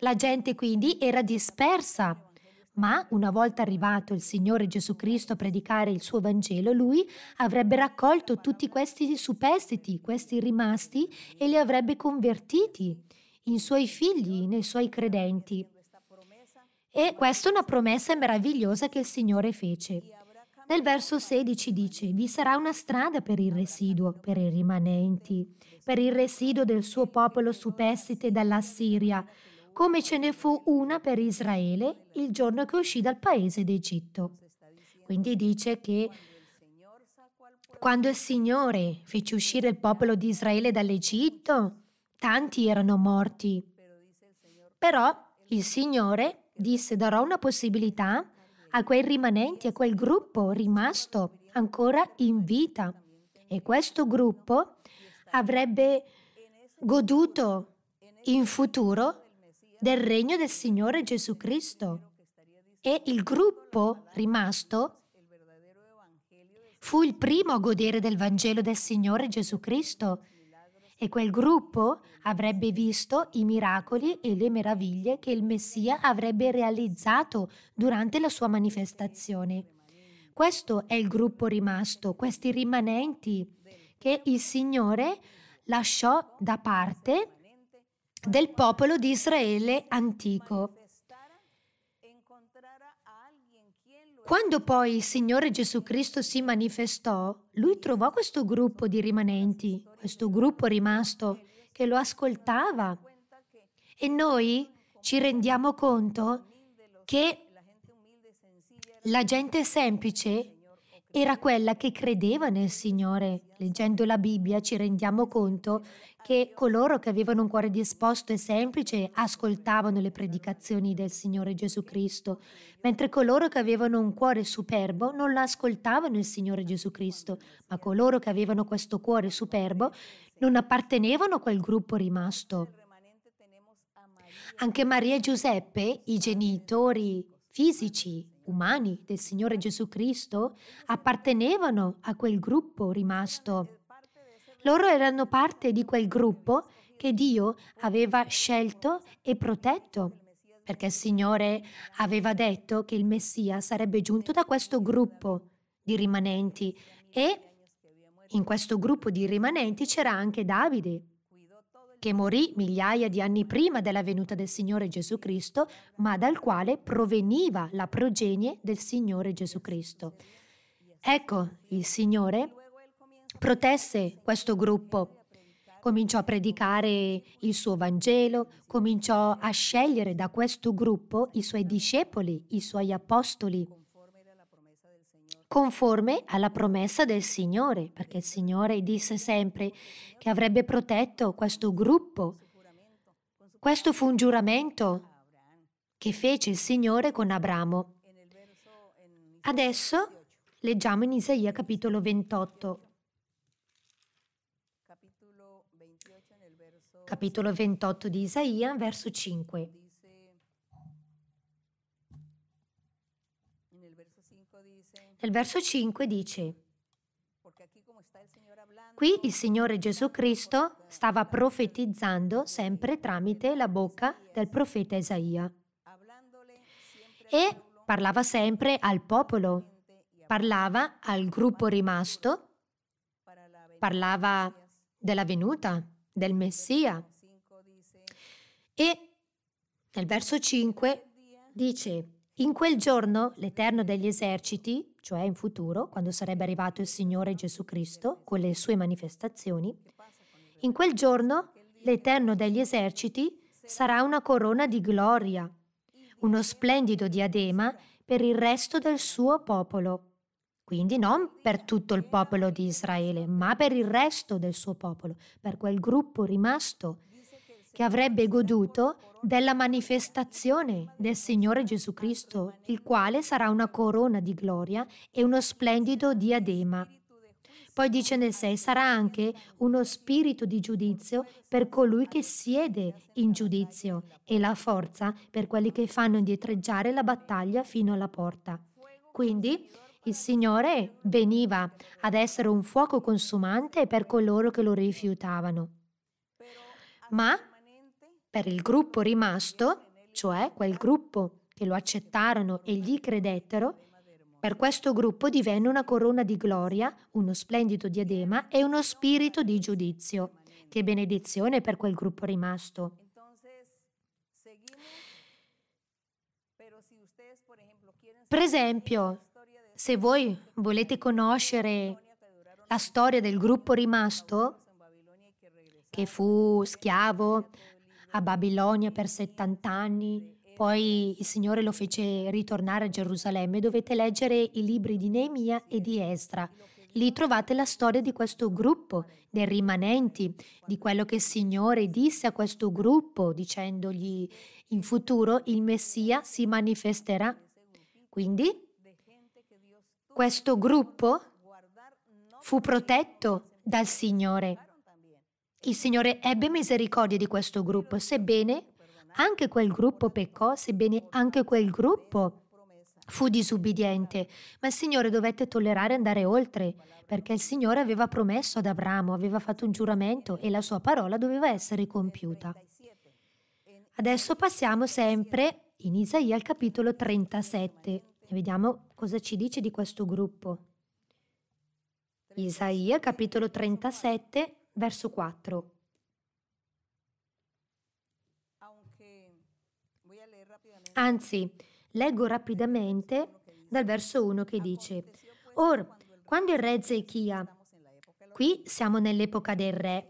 Speaker 1: La gente quindi era dispersa ma una volta arrivato il Signore Gesù Cristo a predicare il suo Vangelo, lui avrebbe raccolto tutti questi superstiti, questi rimasti, e li avrebbe convertiti in suoi figli, nei suoi credenti. E questa è una promessa meravigliosa che il Signore fece. Nel verso 16 dice, vi sarà una strada per il residuo, per i rimanenti, per il residuo del suo popolo superstite dall'Assiria, come ce ne fu una per Israele il giorno che uscì dal paese d'Egitto. Quindi dice che quando il Signore fece uscire il popolo di Israele dall'Egitto, tanti erano morti. Però il Signore disse darò una possibilità a quei rimanenti, a quel gruppo rimasto ancora in vita. E questo gruppo avrebbe goduto in futuro del regno del Signore Gesù Cristo. E il gruppo rimasto fu il primo a godere del Vangelo del Signore Gesù Cristo e quel gruppo avrebbe visto i miracoli e le meraviglie che il Messia avrebbe realizzato durante la sua manifestazione. Questo è il gruppo rimasto, questi rimanenti che il Signore lasciò da parte del popolo di Israele antico. Quando poi il Signore Gesù Cristo si manifestò, lui trovò questo gruppo di rimanenti, questo gruppo rimasto che lo ascoltava. E noi ci rendiamo conto che la gente semplice era quella che credeva nel Signore leggendo la Bibbia ci rendiamo conto che coloro che avevano un cuore disposto e semplice ascoltavano le predicazioni del Signore Gesù Cristo, mentre coloro che avevano un cuore superbo non ascoltavano il Signore Gesù Cristo, ma coloro che avevano questo cuore superbo non appartenevano a quel gruppo rimasto. Anche Maria e Giuseppe, i genitori fisici umani del Signore Gesù Cristo appartenevano a quel gruppo rimasto. Loro erano parte di quel gruppo che Dio aveva scelto e protetto, perché il Signore aveva detto che il Messia sarebbe giunto da questo gruppo di rimanenti e in questo gruppo di rimanenti c'era anche Davide, che morì migliaia di anni prima della venuta del Signore Gesù Cristo, ma dal quale proveniva la progenie del Signore Gesù Cristo. Ecco, il Signore protesse questo gruppo, cominciò a predicare il suo Vangelo, cominciò a scegliere da questo gruppo i suoi discepoli, i suoi apostoli conforme alla promessa del Signore, perché il Signore disse sempre che avrebbe protetto questo gruppo. Questo fu un giuramento che fece il Signore con Abramo. Adesso leggiamo in Isaia capitolo 28. Capitolo 28 di Isaia, verso 5. Nel verso 5 dice, Qui il Signore Gesù Cristo stava profetizzando sempre tramite la bocca del profeta Isaia e parlava sempre al popolo, parlava al gruppo rimasto, parlava della venuta del Messia. E nel verso 5 dice, in quel giorno l'Eterno degli eserciti, cioè in futuro, quando sarebbe arrivato il Signore Gesù Cristo con le sue manifestazioni, in quel giorno l'Eterno degli eserciti sarà una corona di gloria, uno splendido diadema per il resto del suo popolo. Quindi non per tutto il popolo di Israele, ma per il resto del suo popolo, per quel gruppo rimasto che avrebbe goduto della manifestazione del Signore Gesù Cristo, il quale sarà una corona di gloria e uno splendido diadema. Poi dice nel 6, sarà anche uno spirito di giudizio per colui che siede in giudizio e la forza per quelli che fanno indietreggiare la battaglia fino alla porta. Quindi il Signore veniva ad essere un fuoco consumante per coloro che lo rifiutavano. Ma per il gruppo rimasto, cioè quel gruppo che lo accettarono e gli credettero, per questo gruppo divenne una corona di gloria, uno splendido diadema e uno spirito di giudizio. Che benedizione per quel gruppo rimasto. Per esempio, se voi volete conoscere la storia del gruppo rimasto, che fu schiavo a Babilonia per 70 anni, poi il Signore lo fece ritornare a Gerusalemme. Dovete leggere i libri di Neemia e di Estra. Lì trovate la storia di questo gruppo, dei rimanenti, di quello che il Signore disse a questo gruppo, dicendogli in futuro il Messia si manifesterà. Quindi questo gruppo fu protetto dal Signore. Il Signore ebbe misericordia di questo gruppo, sebbene anche quel gruppo peccò, sebbene anche quel gruppo fu disubbidiente, ma il Signore dovette tollerare andare oltre, perché il Signore aveva promesso ad Abramo, aveva fatto un giuramento e la sua parola doveva essere compiuta. Adesso passiamo sempre in Isaia al capitolo 37 e vediamo cosa ci dice di questo gruppo. Isaia capitolo 37 verso 4. Anzi, leggo rapidamente dal verso 1 che dice, Or, quando il re Ezechia, qui siamo nell'epoca del re,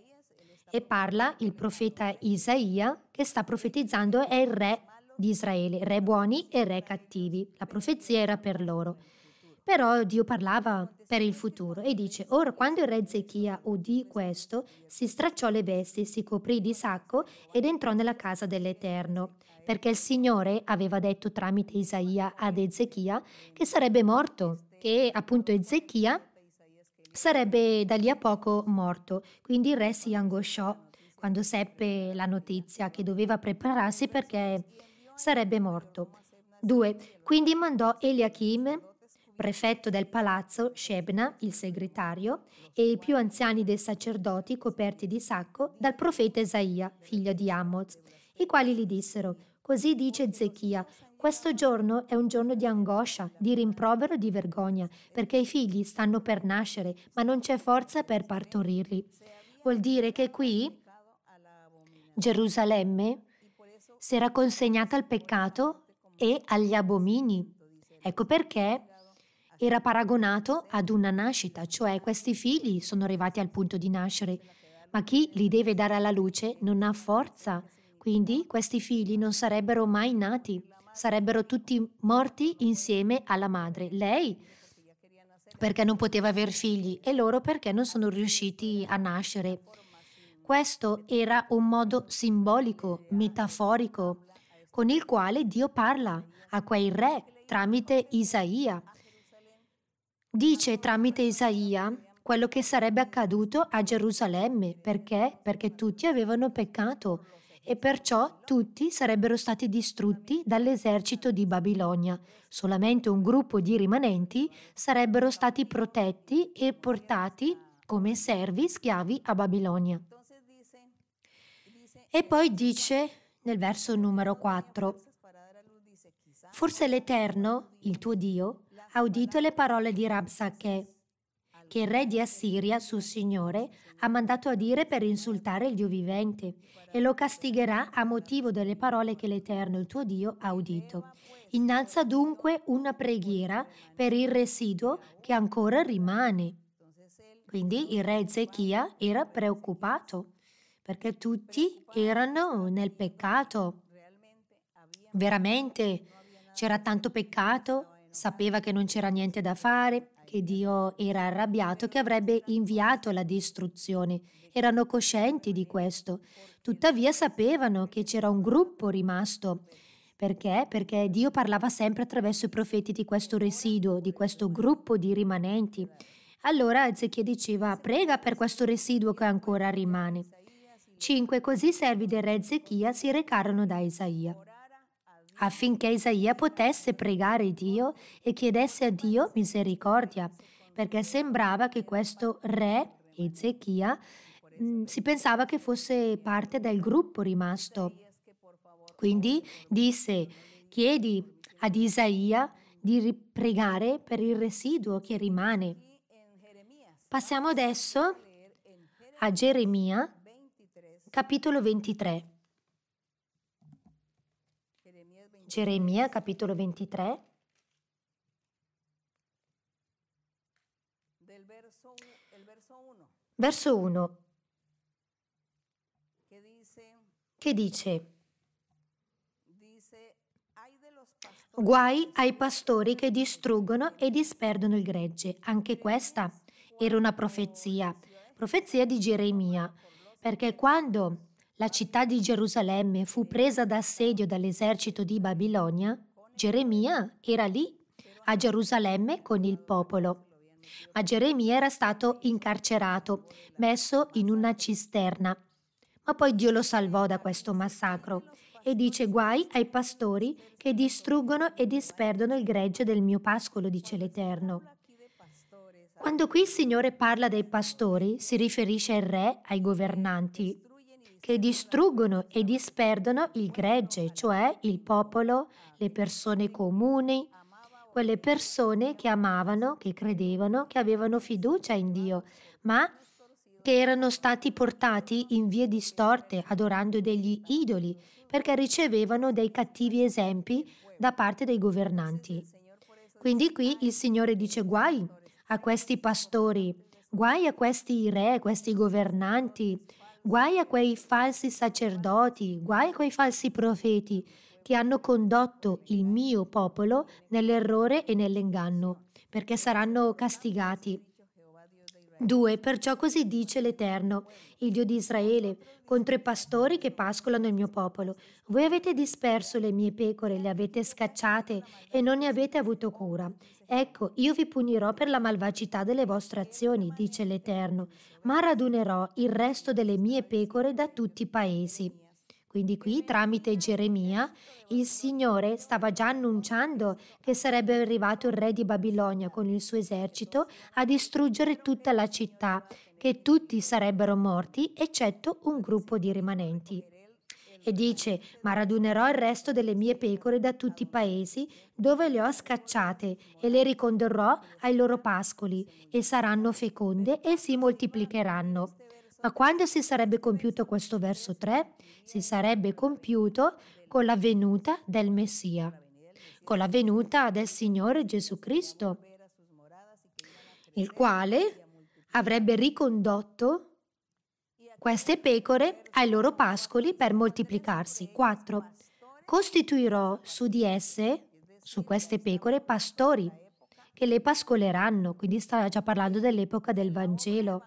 Speaker 1: e parla il profeta Isaia che sta profetizzando è il re di Israele, re buoni e re cattivi. La profezia era per loro. Però Dio parlava per il futuro e dice, ora quando il re Zechia udì questo, si stracciò le vesti, si coprì di sacco ed entrò nella casa dell'Eterno, perché il Signore aveva detto tramite Isaia ad Ezechia che sarebbe morto, che appunto Ezechia sarebbe da lì a poco morto. Quindi il re si angosciò quando seppe la notizia che doveva prepararsi perché sarebbe morto. 2. Quindi mandò Eliachim prefetto del palazzo Shebna, il segretario, e i più anziani dei sacerdoti coperti di sacco dal profeta Esaia, figlio di Amoz, i quali gli dissero, così dice Ezechia, questo giorno è un giorno di angoscia, di rimprovero, e di vergogna, perché i figli stanno per nascere, ma non c'è forza per partorirli. Vuol dire che qui Gerusalemme si era consegnata al peccato e agli abomini. Ecco perché era paragonato ad una nascita, cioè questi figli sono arrivati al punto di nascere, ma chi li deve dare alla luce non ha forza, quindi questi figli non sarebbero mai nati, sarebbero tutti morti insieme alla madre. Lei perché non poteva avere figli e loro perché non sono riusciti a nascere. Questo era un modo simbolico, metaforico, con il quale Dio parla a quei re tramite Isaia dice tramite Isaia quello che sarebbe accaduto a Gerusalemme. Perché? Perché tutti avevano peccato e perciò tutti sarebbero stati distrutti dall'esercito di Babilonia. Solamente un gruppo di rimanenti sarebbero stati protetti e portati come servi schiavi a Babilonia. E poi dice nel verso numero 4, forse l'Eterno, il tuo Dio, ha udito le parole di Rabsakeh, che il re di Assiria, suo signore, ha mandato a dire per insultare il Dio vivente, e lo castigherà a motivo delle parole che l'Eterno, il tuo Dio, ha udito. Innalza dunque una preghiera per il residuo che ancora rimane. Quindi il re Ezechia era preoccupato, perché tutti erano nel peccato. Veramente c'era tanto peccato Sapeva che non c'era niente da fare, che Dio era arrabbiato, che avrebbe inviato la distruzione. Erano coscienti di questo. Tuttavia sapevano che c'era un gruppo rimasto. Perché? Perché Dio parlava sempre attraverso i profeti di questo residuo, di questo gruppo di rimanenti. Allora Ezechia diceva, prega per questo residuo che ancora rimane. Cinque, Così i servi del re Ezechia si recarono da Isaia affinché Isaia potesse pregare Dio e chiedesse a Dio misericordia, perché sembrava che questo re, Ezechia, mm, si pensava che fosse parte del gruppo rimasto. Quindi disse, chiedi ad Isaia di pregare per il residuo che rimane. Passiamo adesso a Geremia, capitolo 23. Geremia capitolo 23. Verso 1. Che dice? Guai ai pastori che distruggono e disperdono il gregge. Anche questa era una profezia, profezia di Geremia, perché quando la città di Gerusalemme fu presa d'assedio dall'esercito di Babilonia, Geremia era lì, a Gerusalemme con il popolo. Ma Geremia era stato incarcerato, messo in una cisterna. Ma poi Dio lo salvò da questo massacro e dice guai ai pastori che distruggono e disperdono il gregge del mio pascolo, dice l'Eterno. Quando qui il Signore parla dei pastori, si riferisce al re, ai governanti, che distruggono e disperdono il gregge, cioè il popolo, le persone comuni, quelle persone che amavano, che credevano, che avevano fiducia in Dio, ma che erano stati portati in vie distorte adorando degli idoli perché ricevevano dei cattivi esempi da parte dei governanti. Quindi qui il Signore dice guai a questi pastori, guai a questi re, a questi governanti, Guai a quei falsi sacerdoti, guai a quei falsi profeti che hanno condotto il mio popolo nell'errore e nell'inganno, perché saranno castigati. 2. Perciò così dice l'Eterno, il Dio di Israele, contro i pastori che pascolano il mio popolo. Voi avete disperso le mie pecore, le avete scacciate e non ne avete avuto cura. Ecco, io vi punirò per la malvagità delle vostre azioni, dice l'Eterno, ma radunerò il resto delle mie pecore da tutti i paesi. Quindi qui, tramite Geremia, il Signore stava già annunciando che sarebbe arrivato il re di Babilonia con il suo esercito a distruggere tutta la città, che tutti sarebbero morti eccetto un gruppo di rimanenti. E dice, ma radunerò il resto delle mie pecore da tutti i paesi dove le ho scacciate e le ricondurrò ai loro pascoli e saranno feconde e si moltiplicheranno. Ma quando si sarebbe compiuto questo verso 3? Si sarebbe compiuto con la venuta del Messia, con la venuta del Signore Gesù Cristo, il quale avrebbe ricondotto queste pecore ai loro pascoli per moltiplicarsi. 4. Costituirò su di esse, su queste pecore, pastori che le pascoleranno. Quindi sta già parlando dell'epoca del Vangelo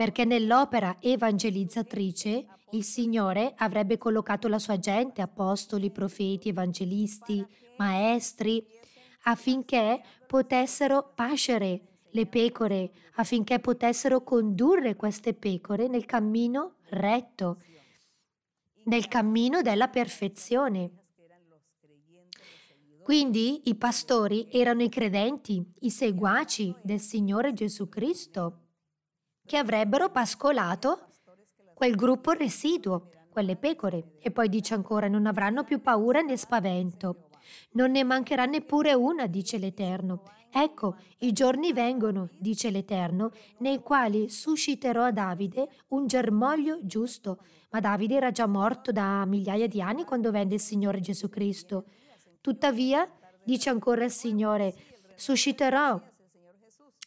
Speaker 1: perché nell'opera evangelizzatrice il Signore avrebbe collocato la sua gente, apostoli, profeti, evangelisti, maestri, affinché potessero pascere le pecore, affinché potessero condurre queste pecore nel cammino retto, nel cammino della perfezione. Quindi i pastori erano i credenti, i seguaci del Signore Gesù Cristo che avrebbero pascolato quel gruppo residuo, quelle pecore. E poi dice ancora, non avranno più paura né spavento. Non ne mancherà neppure una, dice l'Eterno. Ecco, i giorni vengono, dice l'Eterno, nei quali susciterò a Davide un germoglio giusto. Ma Davide era già morto da migliaia di anni quando venne il Signore Gesù Cristo. Tuttavia, dice ancora il Signore, susciterò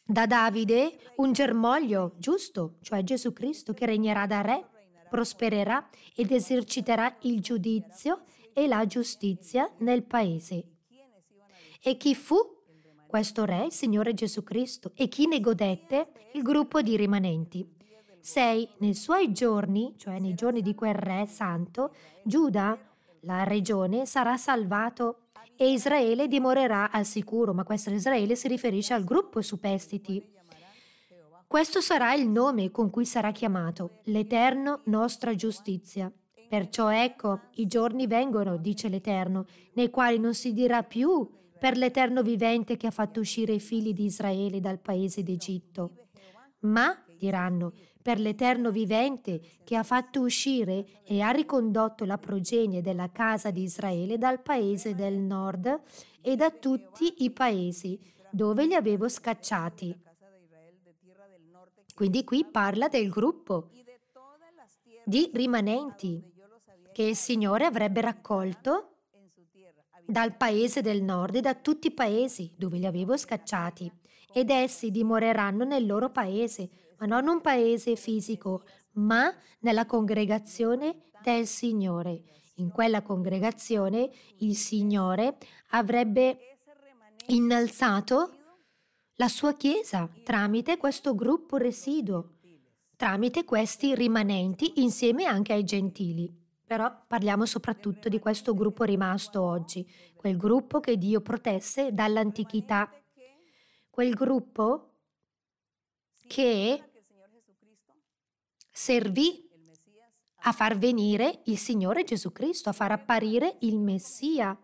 Speaker 1: da Davide un germoglio giusto, cioè Gesù Cristo che regnerà da re, prospererà ed eserciterà il giudizio e la giustizia nel paese. E chi fu questo re, il Signore Gesù Cristo, e chi ne godette? Il gruppo di rimanenti. Sei Nei suoi giorni, cioè nei giorni di quel re santo, Giuda, la regione, sarà salvato e Israele dimorerà al sicuro, ma questo Israele si riferisce al gruppo superstiti. Questo sarà il nome con cui sarà chiamato, l'Eterno nostra giustizia. Perciò ecco, i giorni vengono, dice l'Eterno, nei quali non si dirà più per l'Eterno vivente che ha fatto uscire i figli di Israele dal paese d'Egitto. Ma, diranno, per l'Eterno vivente che ha fatto uscire e ha ricondotto la progenie della casa di Israele dal paese del nord e da tutti i paesi dove li avevo scacciati. Quindi qui parla del gruppo di rimanenti che il Signore avrebbe raccolto dal paese del nord e da tutti i paesi dove li avevo scacciati, ed essi dimoreranno nel loro paese, ma non un paese fisico, ma nella congregazione del Signore. In quella congregazione il Signore avrebbe innalzato la sua Chiesa tramite questo gruppo residuo, tramite questi rimanenti insieme anche ai gentili. Però parliamo soprattutto di questo gruppo rimasto oggi, quel gruppo che Dio protesse dall'antichità, quel gruppo che servì a far venire il Signore Gesù Cristo, a far apparire il Messia.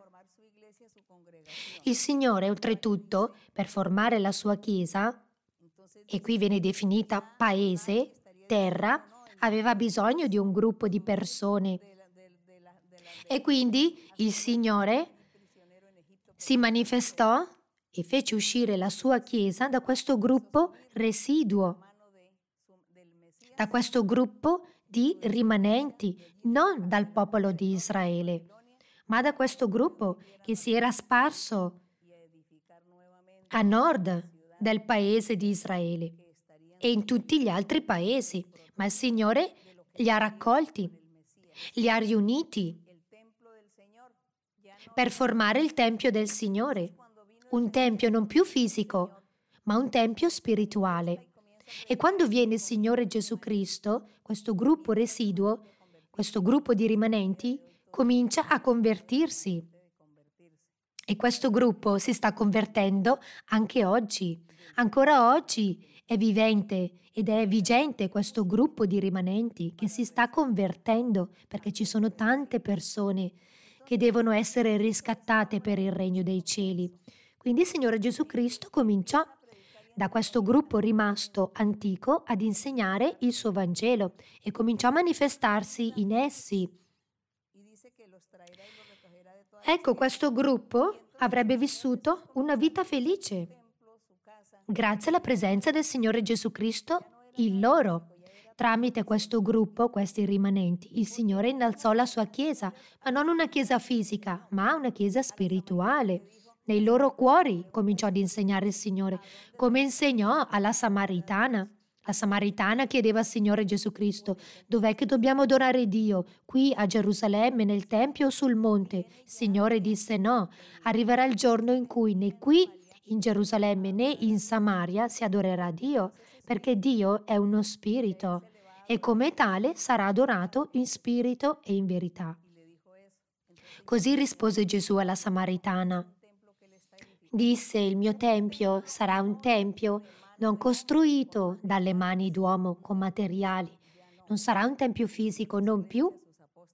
Speaker 1: Il Signore, oltretutto, per formare la sua Chiesa, e qui viene definita paese, terra, aveva bisogno di un gruppo di persone. E quindi il Signore si manifestò e fece uscire la sua Chiesa da questo gruppo residuo da questo gruppo di rimanenti, non dal popolo di Israele, ma da questo gruppo che si era sparso a nord del paese di Israele e in tutti gli altri paesi, ma il Signore li ha raccolti, li ha riuniti per formare il Tempio del Signore, un Tempio non più fisico, ma un Tempio spirituale. E quando viene il Signore Gesù Cristo, questo gruppo residuo, questo gruppo di rimanenti, comincia a convertirsi. E questo gruppo si sta convertendo anche oggi. Ancora oggi è vivente ed è vigente questo gruppo di rimanenti che si sta convertendo perché ci sono tante persone che devono essere riscattate per il regno dei cieli. Quindi il Signore Gesù Cristo cominciò da questo gruppo rimasto antico ad insegnare il suo Vangelo e cominciò a manifestarsi in essi. Ecco, questo gruppo avrebbe vissuto una vita felice grazie alla presenza del Signore Gesù Cristo in loro. Tramite questo gruppo, questi rimanenti, il Signore innalzò la sua Chiesa, ma non una Chiesa fisica, ma una Chiesa spirituale. Nei loro cuori cominciò ad insegnare il Signore, come insegnò alla Samaritana. La Samaritana chiedeva al Signore Gesù Cristo, dov'è che dobbiamo adorare Dio? Qui a Gerusalemme, nel Tempio o sul monte? Il Signore disse no, arriverà il giorno in cui né qui in Gerusalemme né in Samaria si adorerà Dio, perché Dio è uno spirito e come tale sarà adorato in spirito e in verità. Così rispose Gesù alla Samaritana. Disse il mio tempio sarà un tempio non costruito dalle mani d'uomo con materiali, non sarà un tempio fisico, non più.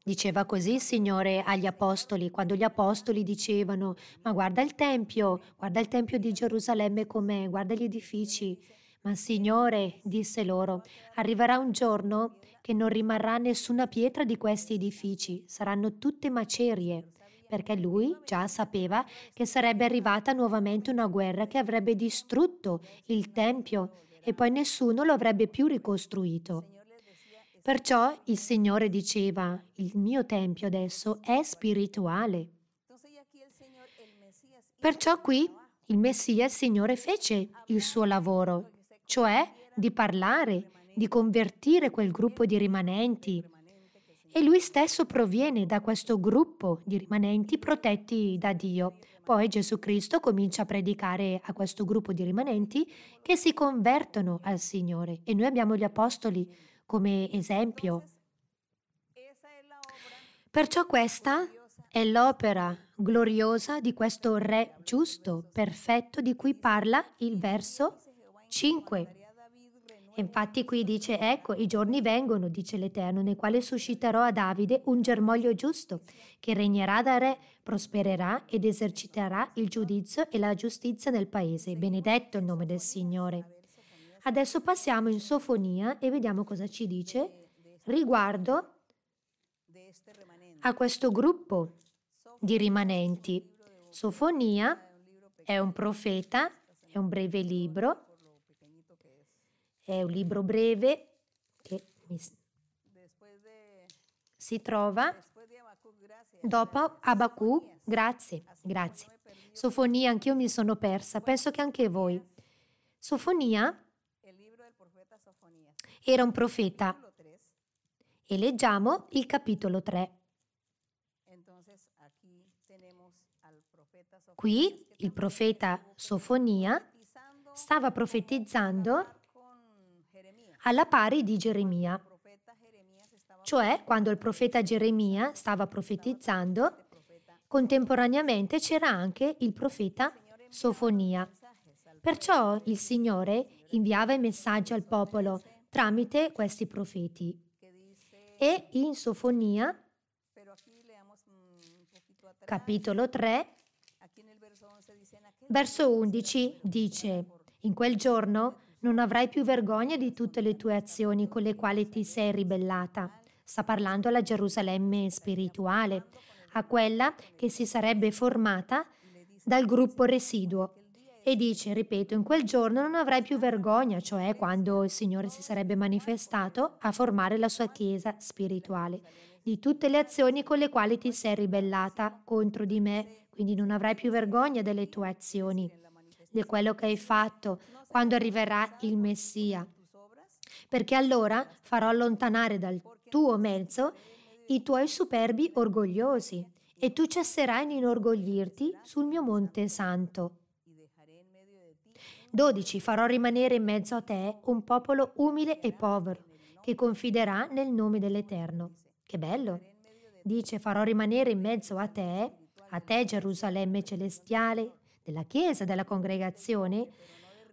Speaker 1: Diceva così il Signore agli apostoli, quando gli apostoli dicevano, ma guarda il tempio, guarda il tempio di Gerusalemme com'è, guarda gli edifici. Ma Signore, disse loro, arriverà un giorno che non rimarrà nessuna pietra di questi edifici, saranno tutte macerie perché lui già sapeva che sarebbe arrivata nuovamente una guerra che avrebbe distrutto il Tempio e poi nessuno lo avrebbe più ricostruito. Perciò il Signore diceva, il mio Tempio adesso è spirituale. Perciò qui il Messia, il Signore, fece il suo lavoro, cioè di parlare, di convertire quel gruppo di rimanenti e lui stesso proviene da questo gruppo di rimanenti protetti da Dio. Poi Gesù Cristo comincia a predicare a questo gruppo di rimanenti che si convertono al Signore e noi abbiamo gli apostoli come esempio. Perciò questa è l'opera gloriosa di questo Re giusto, perfetto, di cui parla il verso 5. Infatti qui dice, ecco, i giorni vengono, dice l'Eterno, nei quali susciterò a Davide un germoglio giusto, che regnerà da re, prospererà ed eserciterà il giudizio e la giustizia nel paese. Benedetto il nome del Signore. Adesso passiamo in sofonia e vediamo cosa ci dice riguardo a questo gruppo di rimanenti. Sofonia è un profeta, è un breve libro è un libro breve che si trova dopo Abacù, grazie, grazie. Sofonia, anch'io mi sono persa, penso che anche voi. Sofonia era un profeta e leggiamo il capitolo 3. Qui il profeta Sofonia stava profetizzando alla pari di Geremia. Cioè, quando il profeta Geremia stava profetizzando, contemporaneamente c'era anche il profeta Sofonia. Perciò il Signore inviava i messaggi al popolo tramite questi profeti. E in Sofonia, capitolo 3, verso 11, dice, in quel giorno non avrai più vergogna di tutte le tue azioni con le quali ti sei ribellata. Sta parlando alla Gerusalemme spirituale, a quella che si sarebbe formata dal gruppo residuo. E dice, ripeto, in quel giorno non avrai più vergogna, cioè quando il Signore si sarebbe manifestato a formare la sua Chiesa spirituale, di tutte le azioni con le quali ti sei ribellata contro di me, quindi non avrai più vergogna delle tue azioni, di quello che hai fatto quando arriverà il Messia, perché allora farò allontanare dal tuo mezzo i tuoi superbi orgogliosi e tu cesserai di inorgoglirti sul mio monte santo. 12. Farò rimanere in mezzo a te un popolo umile e povero, che confiderà nel nome dell'Eterno. Che bello! Dice, farò rimanere in mezzo a te, a te Gerusalemme celestiale, della Chiesa, della congregazione,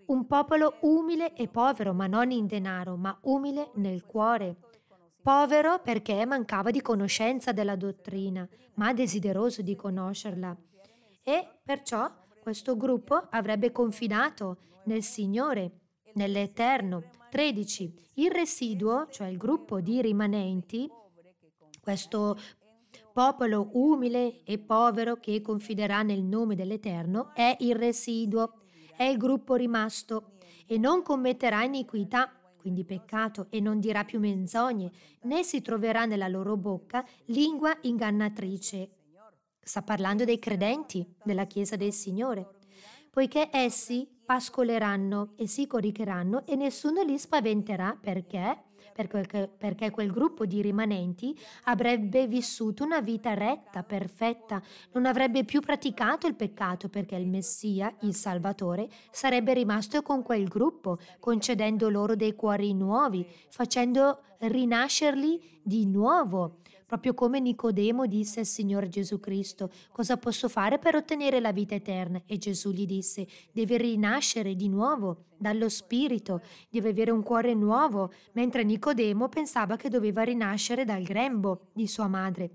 Speaker 1: un popolo umile e povero, ma non in denaro, ma umile nel cuore. Povero perché mancava di conoscenza della dottrina, ma desideroso di conoscerla. E perciò questo gruppo avrebbe confidato nel Signore, nell'Eterno. 13. Il residuo, cioè il gruppo di rimanenti, questo popolo umile e povero che confiderà nel nome dell'Eterno, è il residuo è il gruppo rimasto e non commetterà iniquità, quindi peccato, e non dirà più menzogne, né si troverà nella loro bocca lingua ingannatrice. Sta parlando dei credenti della Chiesa del Signore, poiché essi pascoleranno e si coricheranno e nessuno li spaventerà perché perché, perché quel gruppo di rimanenti avrebbe vissuto una vita retta, perfetta, non avrebbe più praticato il peccato perché il Messia, il Salvatore, sarebbe rimasto con quel gruppo, concedendo loro dei cuori nuovi, facendo rinascerli di nuovo proprio come Nicodemo disse al Signore Gesù Cristo, cosa posso fare per ottenere la vita eterna? E Gesù gli disse, devi rinascere di nuovo dallo Spirito, devi avere un cuore nuovo, mentre Nicodemo pensava che doveva rinascere dal grembo di sua madre.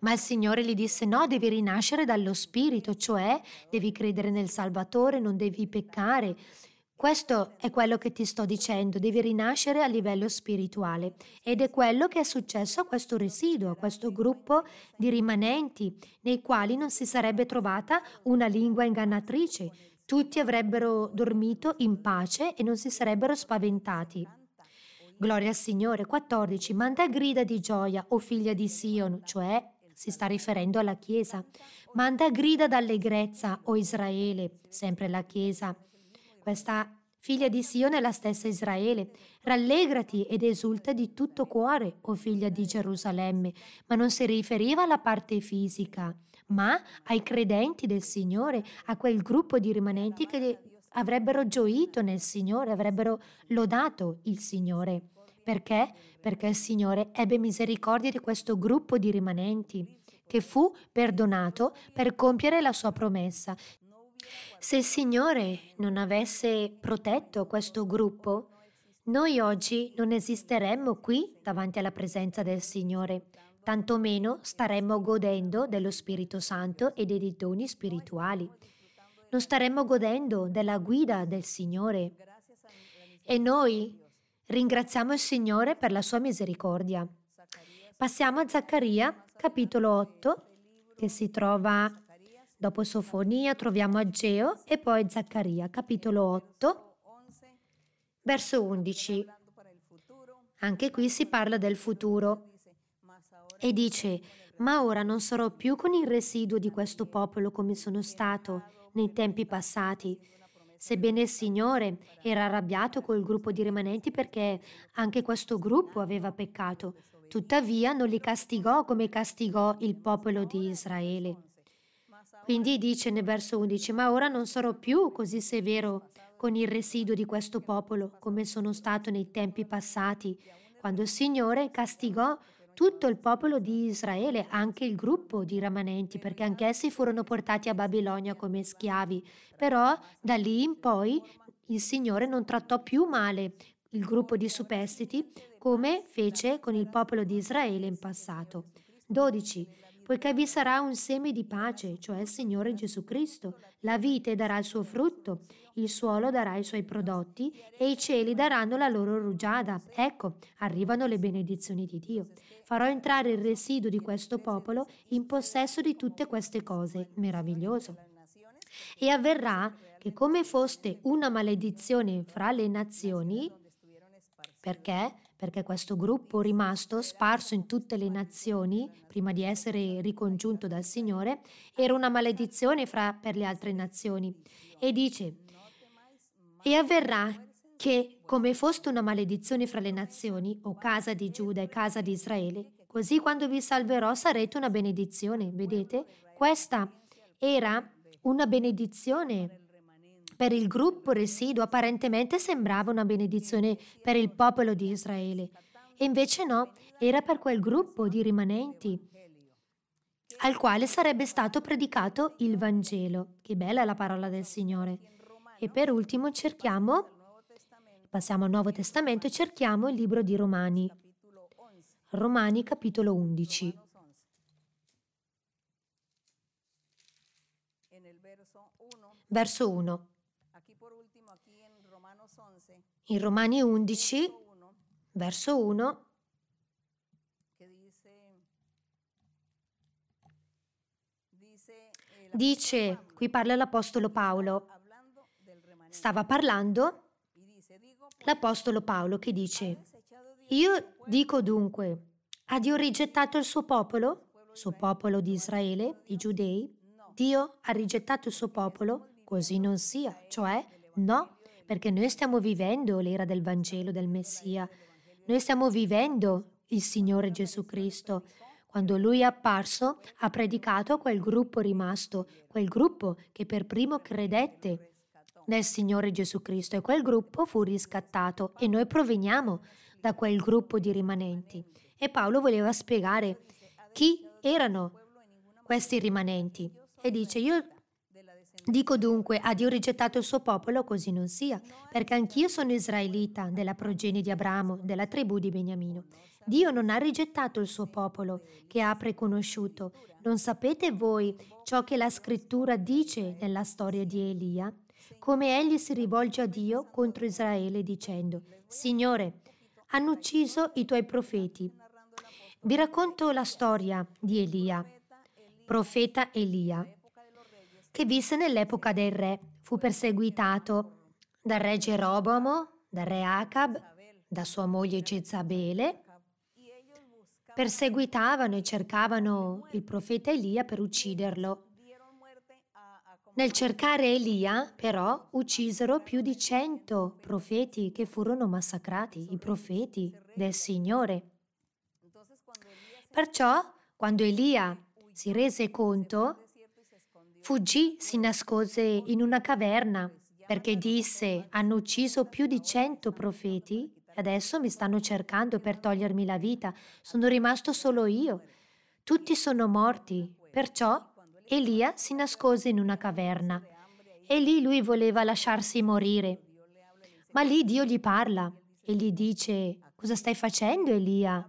Speaker 1: Ma il Signore gli disse no, devi rinascere dallo Spirito, cioè devi credere nel Salvatore, non devi peccare, questo è quello che ti sto dicendo, devi rinascere a livello spirituale ed è quello che è successo a questo residuo, a questo gruppo di rimanenti nei quali non si sarebbe trovata una lingua ingannatrice, tutti avrebbero dormito in pace e non si sarebbero spaventati. Gloria al Signore 14, manda grida di gioia, o figlia di Sion, cioè si sta riferendo alla Chiesa, manda grida d'allegrezza, o Israele, sempre la Chiesa questa figlia di Sione è la stessa Israele. Rallegrati ed esulta di tutto cuore, o figlia di Gerusalemme, ma non si riferiva alla parte fisica, ma ai credenti del Signore, a quel gruppo di rimanenti che avrebbero gioito nel Signore, avrebbero lodato il Signore. Perché? Perché il Signore ebbe misericordia di questo gruppo di rimanenti che fu perdonato per compiere la sua promessa se il Signore non avesse protetto questo gruppo, noi oggi non esisteremmo qui davanti alla presenza del Signore, tantomeno staremmo godendo dello Spirito Santo e dei doni spirituali. Non staremmo godendo della guida del Signore. E noi ringraziamo il Signore per la sua misericordia. Passiamo a Zaccaria, capitolo 8, che si trova Dopo Sofonia troviamo Ageo e poi Zaccaria, capitolo 8, verso 11. Anche qui si parla del futuro e dice, ma ora non sarò più con il residuo di questo popolo come sono stato nei tempi passati. Sebbene il Signore era arrabbiato col gruppo di rimanenti perché anche questo gruppo aveva peccato, tuttavia non li castigò come castigò il popolo di Israele. Quindi dice nel verso 11, ma ora non sarò più così severo con il residuo di questo popolo come sono stato nei tempi passati, quando il Signore castigò tutto il popolo di Israele, anche il gruppo di ramanenti, perché anch'essi furono portati a Babilonia come schiavi. Però da lì in poi il Signore non trattò più male il gruppo di superstiti come fece con il popolo di Israele in passato. 12 poiché vi sarà un seme di pace, cioè il Signore Gesù Cristo. La vite darà il suo frutto, il suolo darà i suoi prodotti e i cieli daranno la loro rugiada. Ecco, arrivano le benedizioni di Dio. Farò entrare il residuo di questo popolo in possesso di tutte queste cose. Meraviglioso. E avverrà che come foste una maledizione fra le nazioni, perché perché questo gruppo rimasto sparso in tutte le nazioni prima di essere ricongiunto dal Signore era una maledizione fra, per le altre nazioni. E dice, e avverrà che come foste una maledizione fra le nazioni, o casa di Giuda e casa di Israele, così quando vi salverò sarete una benedizione. Vedete, questa era una benedizione per il gruppo residuo apparentemente sembrava una benedizione per il popolo di Israele, e invece no, era per quel gruppo di rimanenti al quale sarebbe stato predicato il Vangelo. Che bella la parola del Signore. E per ultimo cerchiamo, passiamo al Nuovo Testamento e cerchiamo il libro di Romani. Romani capitolo 11. Verso 1 in Romani 11, verso 1, dice, qui parla l'Apostolo Paolo, stava parlando l'Apostolo Paolo che dice, io dico dunque, ha Dio rigettato il suo popolo, il suo popolo di Israele, i giudei? Dio ha rigettato il suo popolo, così non sia, cioè no, perché noi stiamo vivendo l'era del Vangelo del Messia, noi stiamo vivendo il Signore Gesù Cristo. Quando lui è apparso, ha predicato a quel gruppo rimasto, quel gruppo che per primo credette nel Signore Gesù Cristo e quel gruppo fu riscattato e noi proveniamo da quel gruppo di rimanenti. E Paolo voleva spiegare chi erano questi rimanenti e dice io Dico dunque, ah, ha Dio rigettato il suo popolo, così non sia, perché anch'io sono israelita, della progenie di Abramo, della tribù di Beniamino. Dio non ha rigettato il suo popolo, che ha preconosciuto. Non sapete voi ciò che la scrittura dice nella storia di Elia? Come egli si rivolge a Dio contro Israele dicendo, Signore, hanno ucciso i tuoi profeti. Vi racconto la storia di Elia, profeta Elia che visse nell'epoca del re. Fu perseguitato dal re Geroboamo, dal re Acab, da sua moglie Jezabele. Perseguitavano e cercavano il profeta Elia per ucciderlo. Nel cercare Elia, però, uccisero più di cento profeti che furono massacrati, i profeti del Signore. Perciò, quando Elia si rese conto Fuggì, si nascose in una caverna perché disse, hanno ucciso più di cento profeti e adesso mi stanno cercando per togliermi la vita, sono rimasto solo io. Tutti sono morti. Perciò Elia si nascose in una caverna e lì lui voleva lasciarsi morire. Ma lì Dio gli parla e gli dice, cosa stai facendo Elia?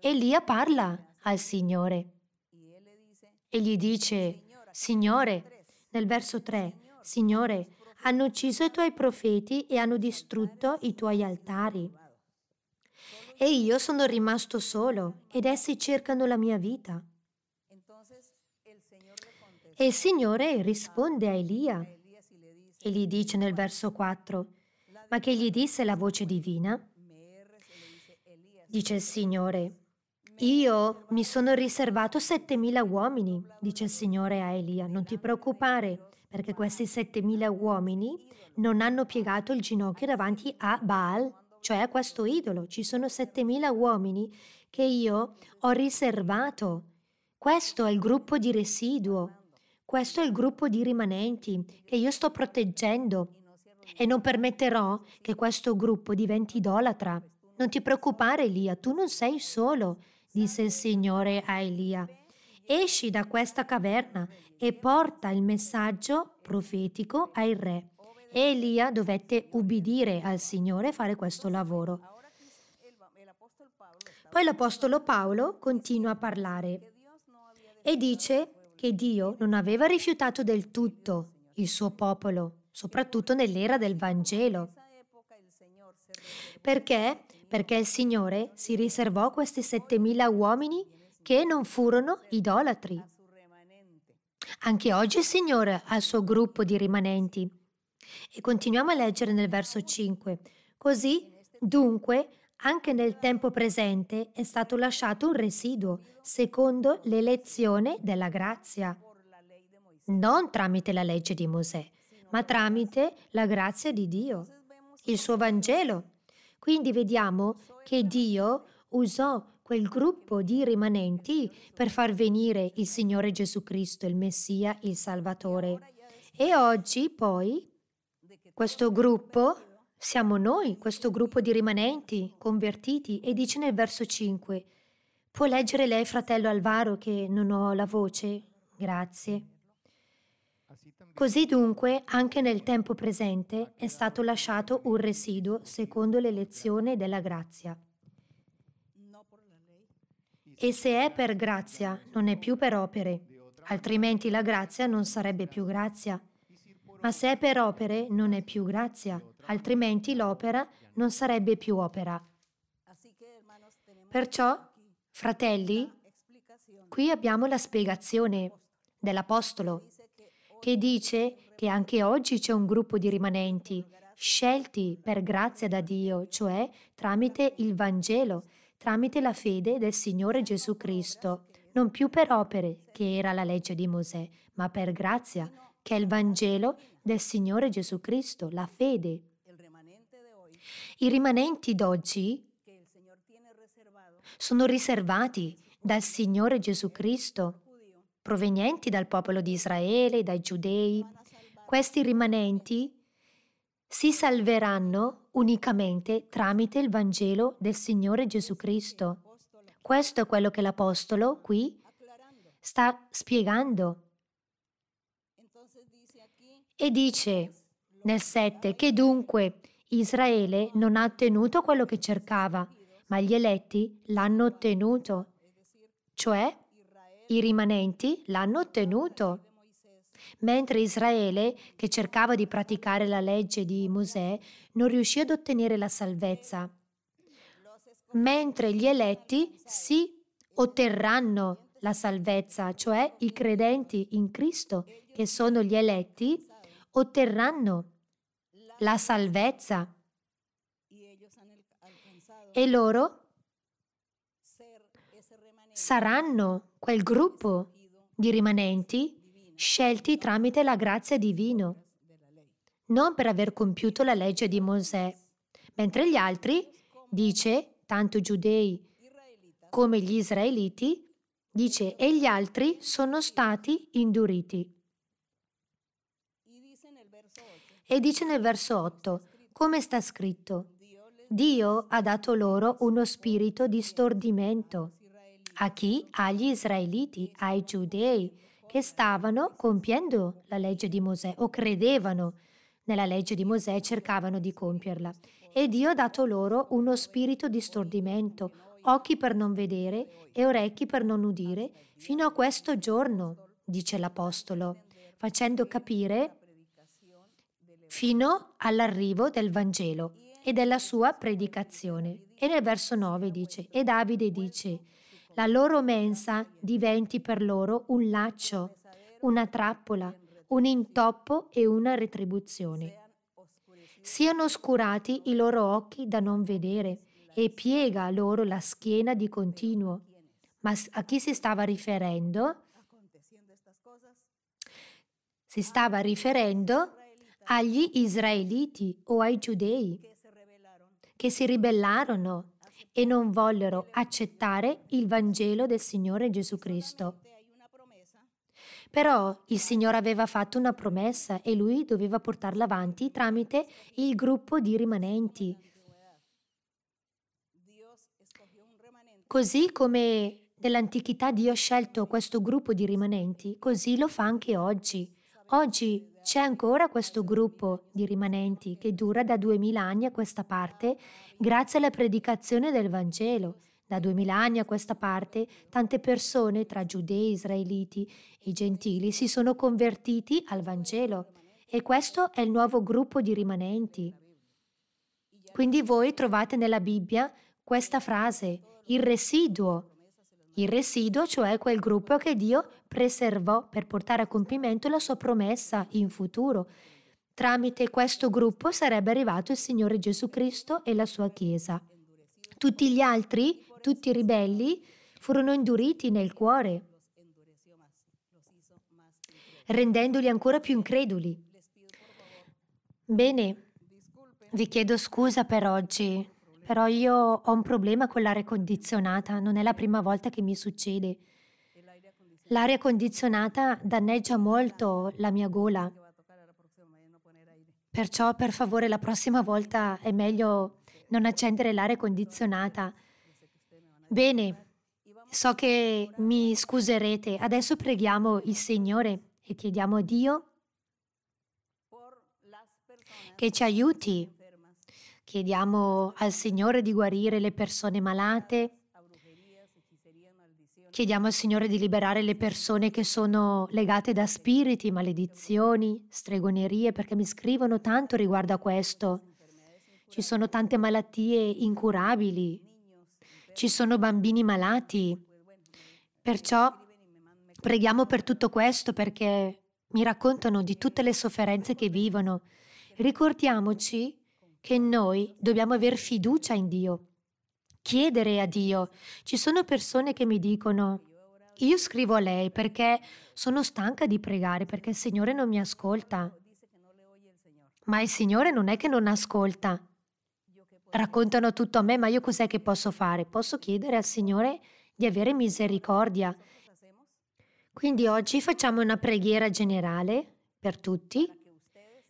Speaker 1: Elia parla al Signore e gli dice, Signore, nel verso 3, Signore, hanno ucciso i tuoi profeti e hanno distrutto i tuoi altari. E io sono rimasto solo ed essi cercano la mia vita. E il Signore risponde a Elia e gli dice nel verso 4, ma che gli disse la voce divina? Dice il Signore, io mi sono riservato 7.000 uomini, dice il Signore a Elia, non ti preoccupare, perché questi 7.000 uomini non hanno piegato il ginocchio davanti a Baal, cioè a questo idolo. Ci sono 7.000 uomini che io ho riservato. Questo è il gruppo di residuo, questo è il gruppo di rimanenti che io sto proteggendo e non permetterò che questo gruppo diventi idolatra. Non ti preoccupare, Elia, tu non sei solo disse il Signore a Elia, esci da questa caverna e porta il messaggio profetico al re. E Elia dovette ubbidire al Signore e fare questo lavoro. Poi l'Apostolo Paolo continua a parlare e dice che Dio non aveva rifiutato del tutto il suo popolo, soprattutto nell'era del Vangelo, perché perché il Signore si riservò questi 7.000 uomini che non furono idolatri. Anche oggi il Signore ha il suo gruppo di rimanenti. E continuiamo a leggere nel verso 5. Così, dunque, anche nel tempo presente è stato lasciato un residuo, secondo l'elezione della grazia, non tramite la legge di Mosè, ma tramite la grazia di Dio, il suo Vangelo, quindi vediamo che Dio usò quel gruppo di rimanenti per far venire il Signore Gesù Cristo, il Messia, il Salvatore. E oggi poi questo gruppo siamo noi, questo gruppo di rimanenti convertiti e dice nel verso 5, può leggere lei fratello Alvaro che non ho la voce? Grazie. Così dunque anche nel tempo presente è stato lasciato un residuo secondo l'elezione della grazia. E se è per grazia, non è più per opere, altrimenti la grazia non sarebbe più grazia. Ma se è per opere, non è più grazia, altrimenti l'opera non sarebbe più opera. Perciò, fratelli, qui abbiamo la spiegazione dell'Apostolo che dice che anche oggi c'è un gruppo di rimanenti, scelti per grazia da Dio, cioè tramite il Vangelo, tramite la fede del Signore Gesù Cristo, non più per opere, che era la legge di Mosè, ma per grazia, che è il Vangelo del Signore Gesù Cristo, la fede. I rimanenti d'oggi sono riservati dal Signore Gesù Cristo provenienti dal popolo di Israele, dai giudei. Questi rimanenti si salveranno unicamente tramite il Vangelo del Signore Gesù Cristo. Questo è quello che l'Apostolo qui sta spiegando. E dice nel 7 che dunque Israele non ha ottenuto quello che cercava, ma gli eletti l'hanno ottenuto, cioè i rimanenti l'hanno ottenuto. Mentre Israele, che cercava di praticare la legge di Mosè, non riuscì ad ottenere la salvezza. Mentre gli eletti sì otterranno la salvezza, cioè i credenti in Cristo, che sono gli eletti, otterranno la salvezza. E loro saranno quel gruppo di rimanenti scelti tramite la grazia divina, non per aver compiuto la legge di Mosè, mentre gli altri, dice, tanto giudei come gli israeliti, dice, e gli altri sono stati induriti. E dice nel verso 8, come sta scritto, Dio ha dato loro uno spirito di stordimento a chi? Agli israeliti, ai giudei, che stavano compiendo la legge di Mosè o credevano nella legge di Mosè e cercavano di compierla. E Dio ha dato loro uno spirito di stordimento, occhi per non vedere e orecchi per non udire, fino a questo giorno, dice l'Apostolo, facendo capire fino all'arrivo del Vangelo e della sua predicazione. E nel verso 9 dice, e Davide dice, la loro mensa diventi per loro un laccio, una trappola, un intoppo e una retribuzione. Siano oscurati i loro occhi da non vedere e piega a loro la schiena di continuo. Ma a chi si stava riferendo? Si stava riferendo agli israeliti o ai giudei che si ribellarono e non vollero accettare il Vangelo del Signore Gesù Cristo. Però il Signore aveva fatto una promessa e lui doveva portarla avanti tramite il gruppo di rimanenti. Così come nell'antichità Dio ha scelto questo gruppo di rimanenti, così lo fa anche oggi. Oggi c'è ancora questo gruppo di rimanenti che dura da duemila anni a questa parte grazie alla predicazione del Vangelo. Da duemila anni a questa parte tante persone, tra giudei, israeliti e gentili, si sono convertiti al Vangelo e questo è il nuovo gruppo di rimanenti. Quindi voi trovate nella Bibbia questa frase, il residuo. Il residuo, cioè quel gruppo che Dio preservò per portare a compimento la sua promessa in futuro. Tramite questo gruppo sarebbe arrivato il Signore Gesù Cristo e la sua Chiesa. Tutti gli altri, tutti i ribelli, furono induriti nel cuore, rendendoli ancora più increduli. Bene, vi chiedo scusa per oggi, però io ho un problema con l'aria condizionata, non è la prima volta che mi succede. L'aria condizionata danneggia molto la mia gola Perciò per favore la prossima volta è meglio non accendere l'aria condizionata. Bene, so che mi scuserete. Adesso preghiamo il Signore e chiediamo a Dio che ci aiuti. Chiediamo al Signore di guarire le persone malate, Chiediamo al Signore di liberare le persone che sono legate da spiriti, maledizioni, stregonerie, perché mi scrivono tanto riguardo a questo. Ci sono tante malattie incurabili, ci sono bambini malati. Perciò preghiamo per tutto questo perché mi raccontano di tutte le sofferenze che vivono. Ricordiamoci che noi dobbiamo avere fiducia in Dio chiedere a Dio. Ci sono persone che mi dicono, io scrivo a lei perché sono stanca di pregare, perché il Signore non mi ascolta. Ma il Signore non è che non ascolta. Raccontano tutto a me, ma io cos'è che posso fare? Posso chiedere al Signore di avere misericordia. Quindi oggi facciamo una preghiera generale per tutti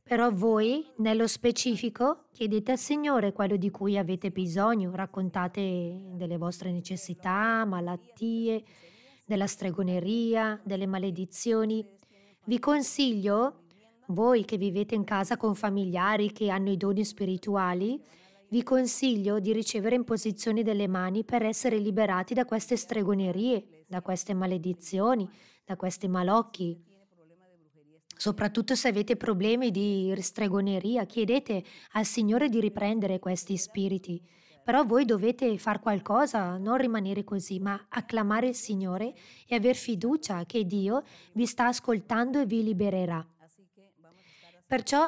Speaker 1: però voi, nello specifico, chiedete al Signore quello di cui avete bisogno, raccontate delle vostre necessità, malattie, della stregoneria, delle maledizioni. Vi consiglio, voi che vivete in casa con familiari che hanno i doni spirituali, vi consiglio di ricevere imposizioni delle mani per essere liberati da queste stregonerie, da queste maledizioni, da questi malocchi. Soprattutto se avete problemi di stregoneria, chiedete al Signore di riprendere questi spiriti. Però voi dovete far qualcosa, non rimanere così, ma acclamare il Signore e aver fiducia che Dio vi sta ascoltando e vi libererà. Perciò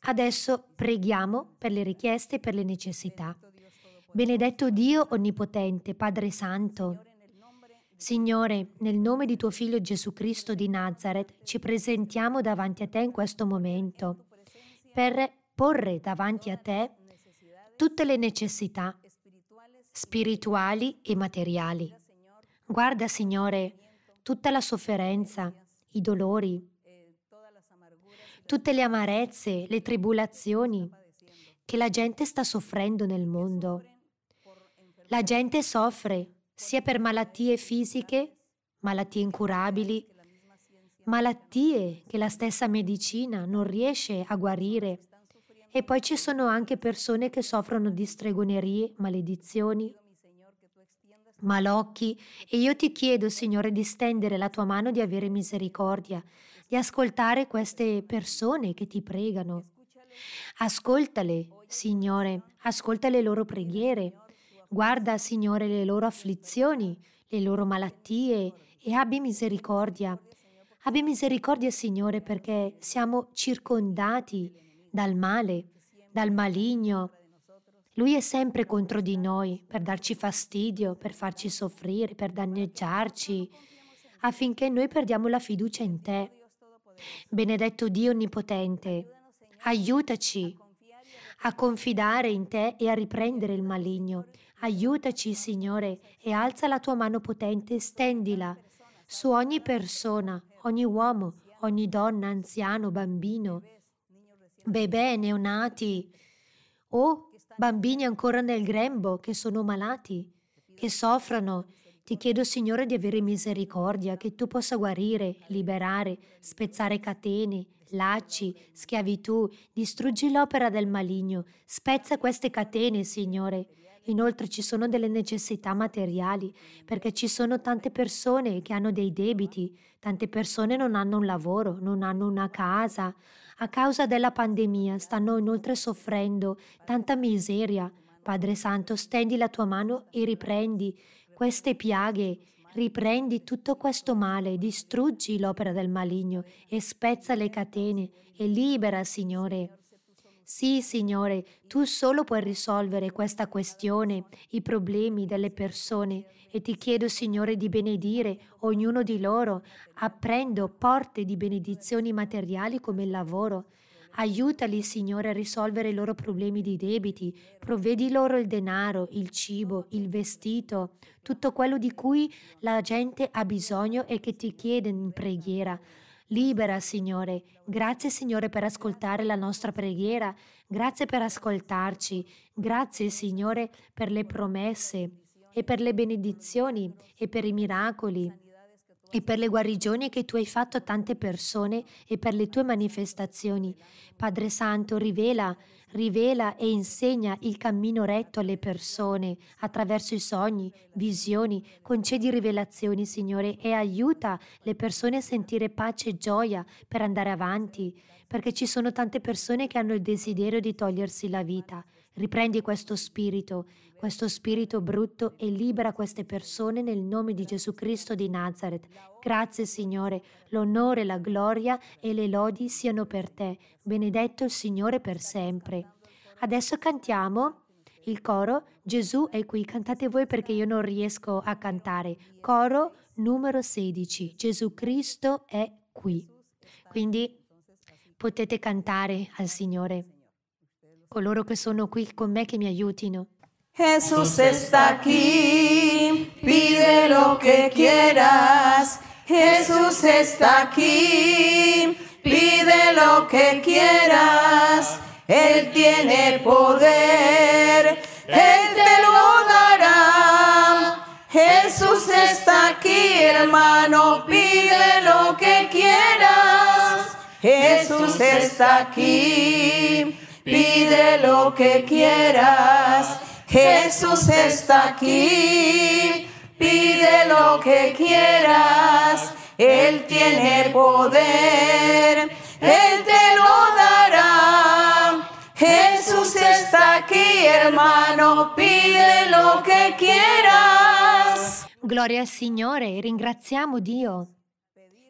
Speaker 1: adesso preghiamo per le richieste e per le necessità. Benedetto Dio Onnipotente, Padre Santo, Signore, nel nome di tuo Figlio Gesù Cristo di Nazareth, ci presentiamo davanti a te in questo momento per porre davanti a te tutte le necessità spirituali e materiali. Guarda, Signore, tutta la sofferenza, i dolori, tutte le amarezze, le tribolazioni che la gente sta soffrendo nel mondo. La gente soffre sia per malattie fisiche, malattie incurabili, malattie che la stessa medicina non riesce a guarire. E poi ci sono anche persone che soffrono di stregonerie, maledizioni, malocchi. E io ti chiedo, Signore, di stendere la tua mano, di avere misericordia, di ascoltare queste persone che ti pregano. Ascoltale, Signore, ascolta le loro preghiere Guarda, Signore, le loro afflizioni, le loro malattie e abbi misericordia. Abbi misericordia, Signore, perché siamo circondati dal male, dal maligno. Lui è sempre contro di noi per darci fastidio, per farci soffrire, per danneggiarci, affinché noi perdiamo la fiducia in te. Benedetto Dio Onnipotente, aiutaci a confidare in te e a riprendere il maligno, Aiutaci, Signore, e alza la tua mano potente, stendila su ogni persona, ogni uomo, ogni donna, anziano, bambino, bebè, neonati o bambini ancora nel grembo che sono malati, che soffrono. Ti chiedo, Signore, di avere misericordia, che tu possa guarire, liberare, spezzare catene, lacci, schiavitù, distruggi l'opera del maligno, spezza queste catene, Signore. Inoltre ci sono delle necessità materiali, perché ci sono tante persone che hanno dei debiti, tante persone non hanno un lavoro, non hanno una casa. A causa della pandemia stanno inoltre soffrendo tanta miseria. Padre Santo, stendi la tua mano e riprendi queste piaghe, riprendi tutto questo male, distruggi l'opera del maligno e spezza le catene e libera, Signore, sì, Signore, tu solo puoi risolvere questa questione, i problemi delle persone e ti chiedo, Signore, di benedire ognuno di loro, aprendo porte di benedizioni materiali come il lavoro. Aiutali, Signore, a risolvere i loro problemi di debiti. Provvedi loro il denaro, il cibo, il vestito, tutto quello di cui la gente ha bisogno e che ti chiede in preghiera. Libera, Signore. Grazie, Signore, per ascoltare la nostra preghiera. Grazie per ascoltarci. Grazie, Signore, per le promesse e per le benedizioni e per i miracoli e per le guarigioni che tu hai fatto a tante persone e per le tue manifestazioni. Padre Santo, rivela, rivela e insegna il cammino retto alle persone attraverso i sogni, visioni, concedi rivelazioni, Signore, e aiuta le persone a sentire pace e gioia per andare avanti, perché ci sono tante persone che hanno il desiderio di togliersi la vita. Riprendi questo spirito, questo spirito brutto e libera queste persone nel nome di Gesù Cristo di Nazareth. Grazie Signore, l'onore, la gloria e le lodi siano per te. Benedetto il Signore per sempre. Adesso cantiamo il coro Gesù è qui, cantate voi perché io non riesco a cantare. Coro numero 16, Gesù Cristo è qui. Quindi potete cantare al Signore. coloro son aquí... qui con me che mi aiutino.
Speaker 2: aquí, pide lo que quieras. Jesús está aquí... pide lo que quieras. Él tiene poder, Él te lo dará. Jesús está aquí, hermano, pide lo que quieras. Jesús está aquí, pide lo que quieras. Jesús está aquí, pide lo que quieras. Él tiene poder, Él te lo dará. Jesús está aquí, hermano, pide lo que quieras.
Speaker 1: Gloria al Signore, eh, ringraziamo Dio.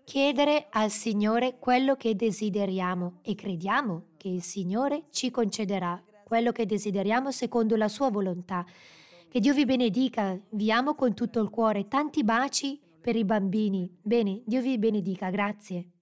Speaker 1: Chiedere al Señor quello que desideriamo e crediamo che il Signore ci concederà quello che desideriamo secondo la sua volontà. Che Dio vi benedica, vi amo con tutto il cuore, tanti baci per i bambini. Bene, Dio vi benedica, grazie.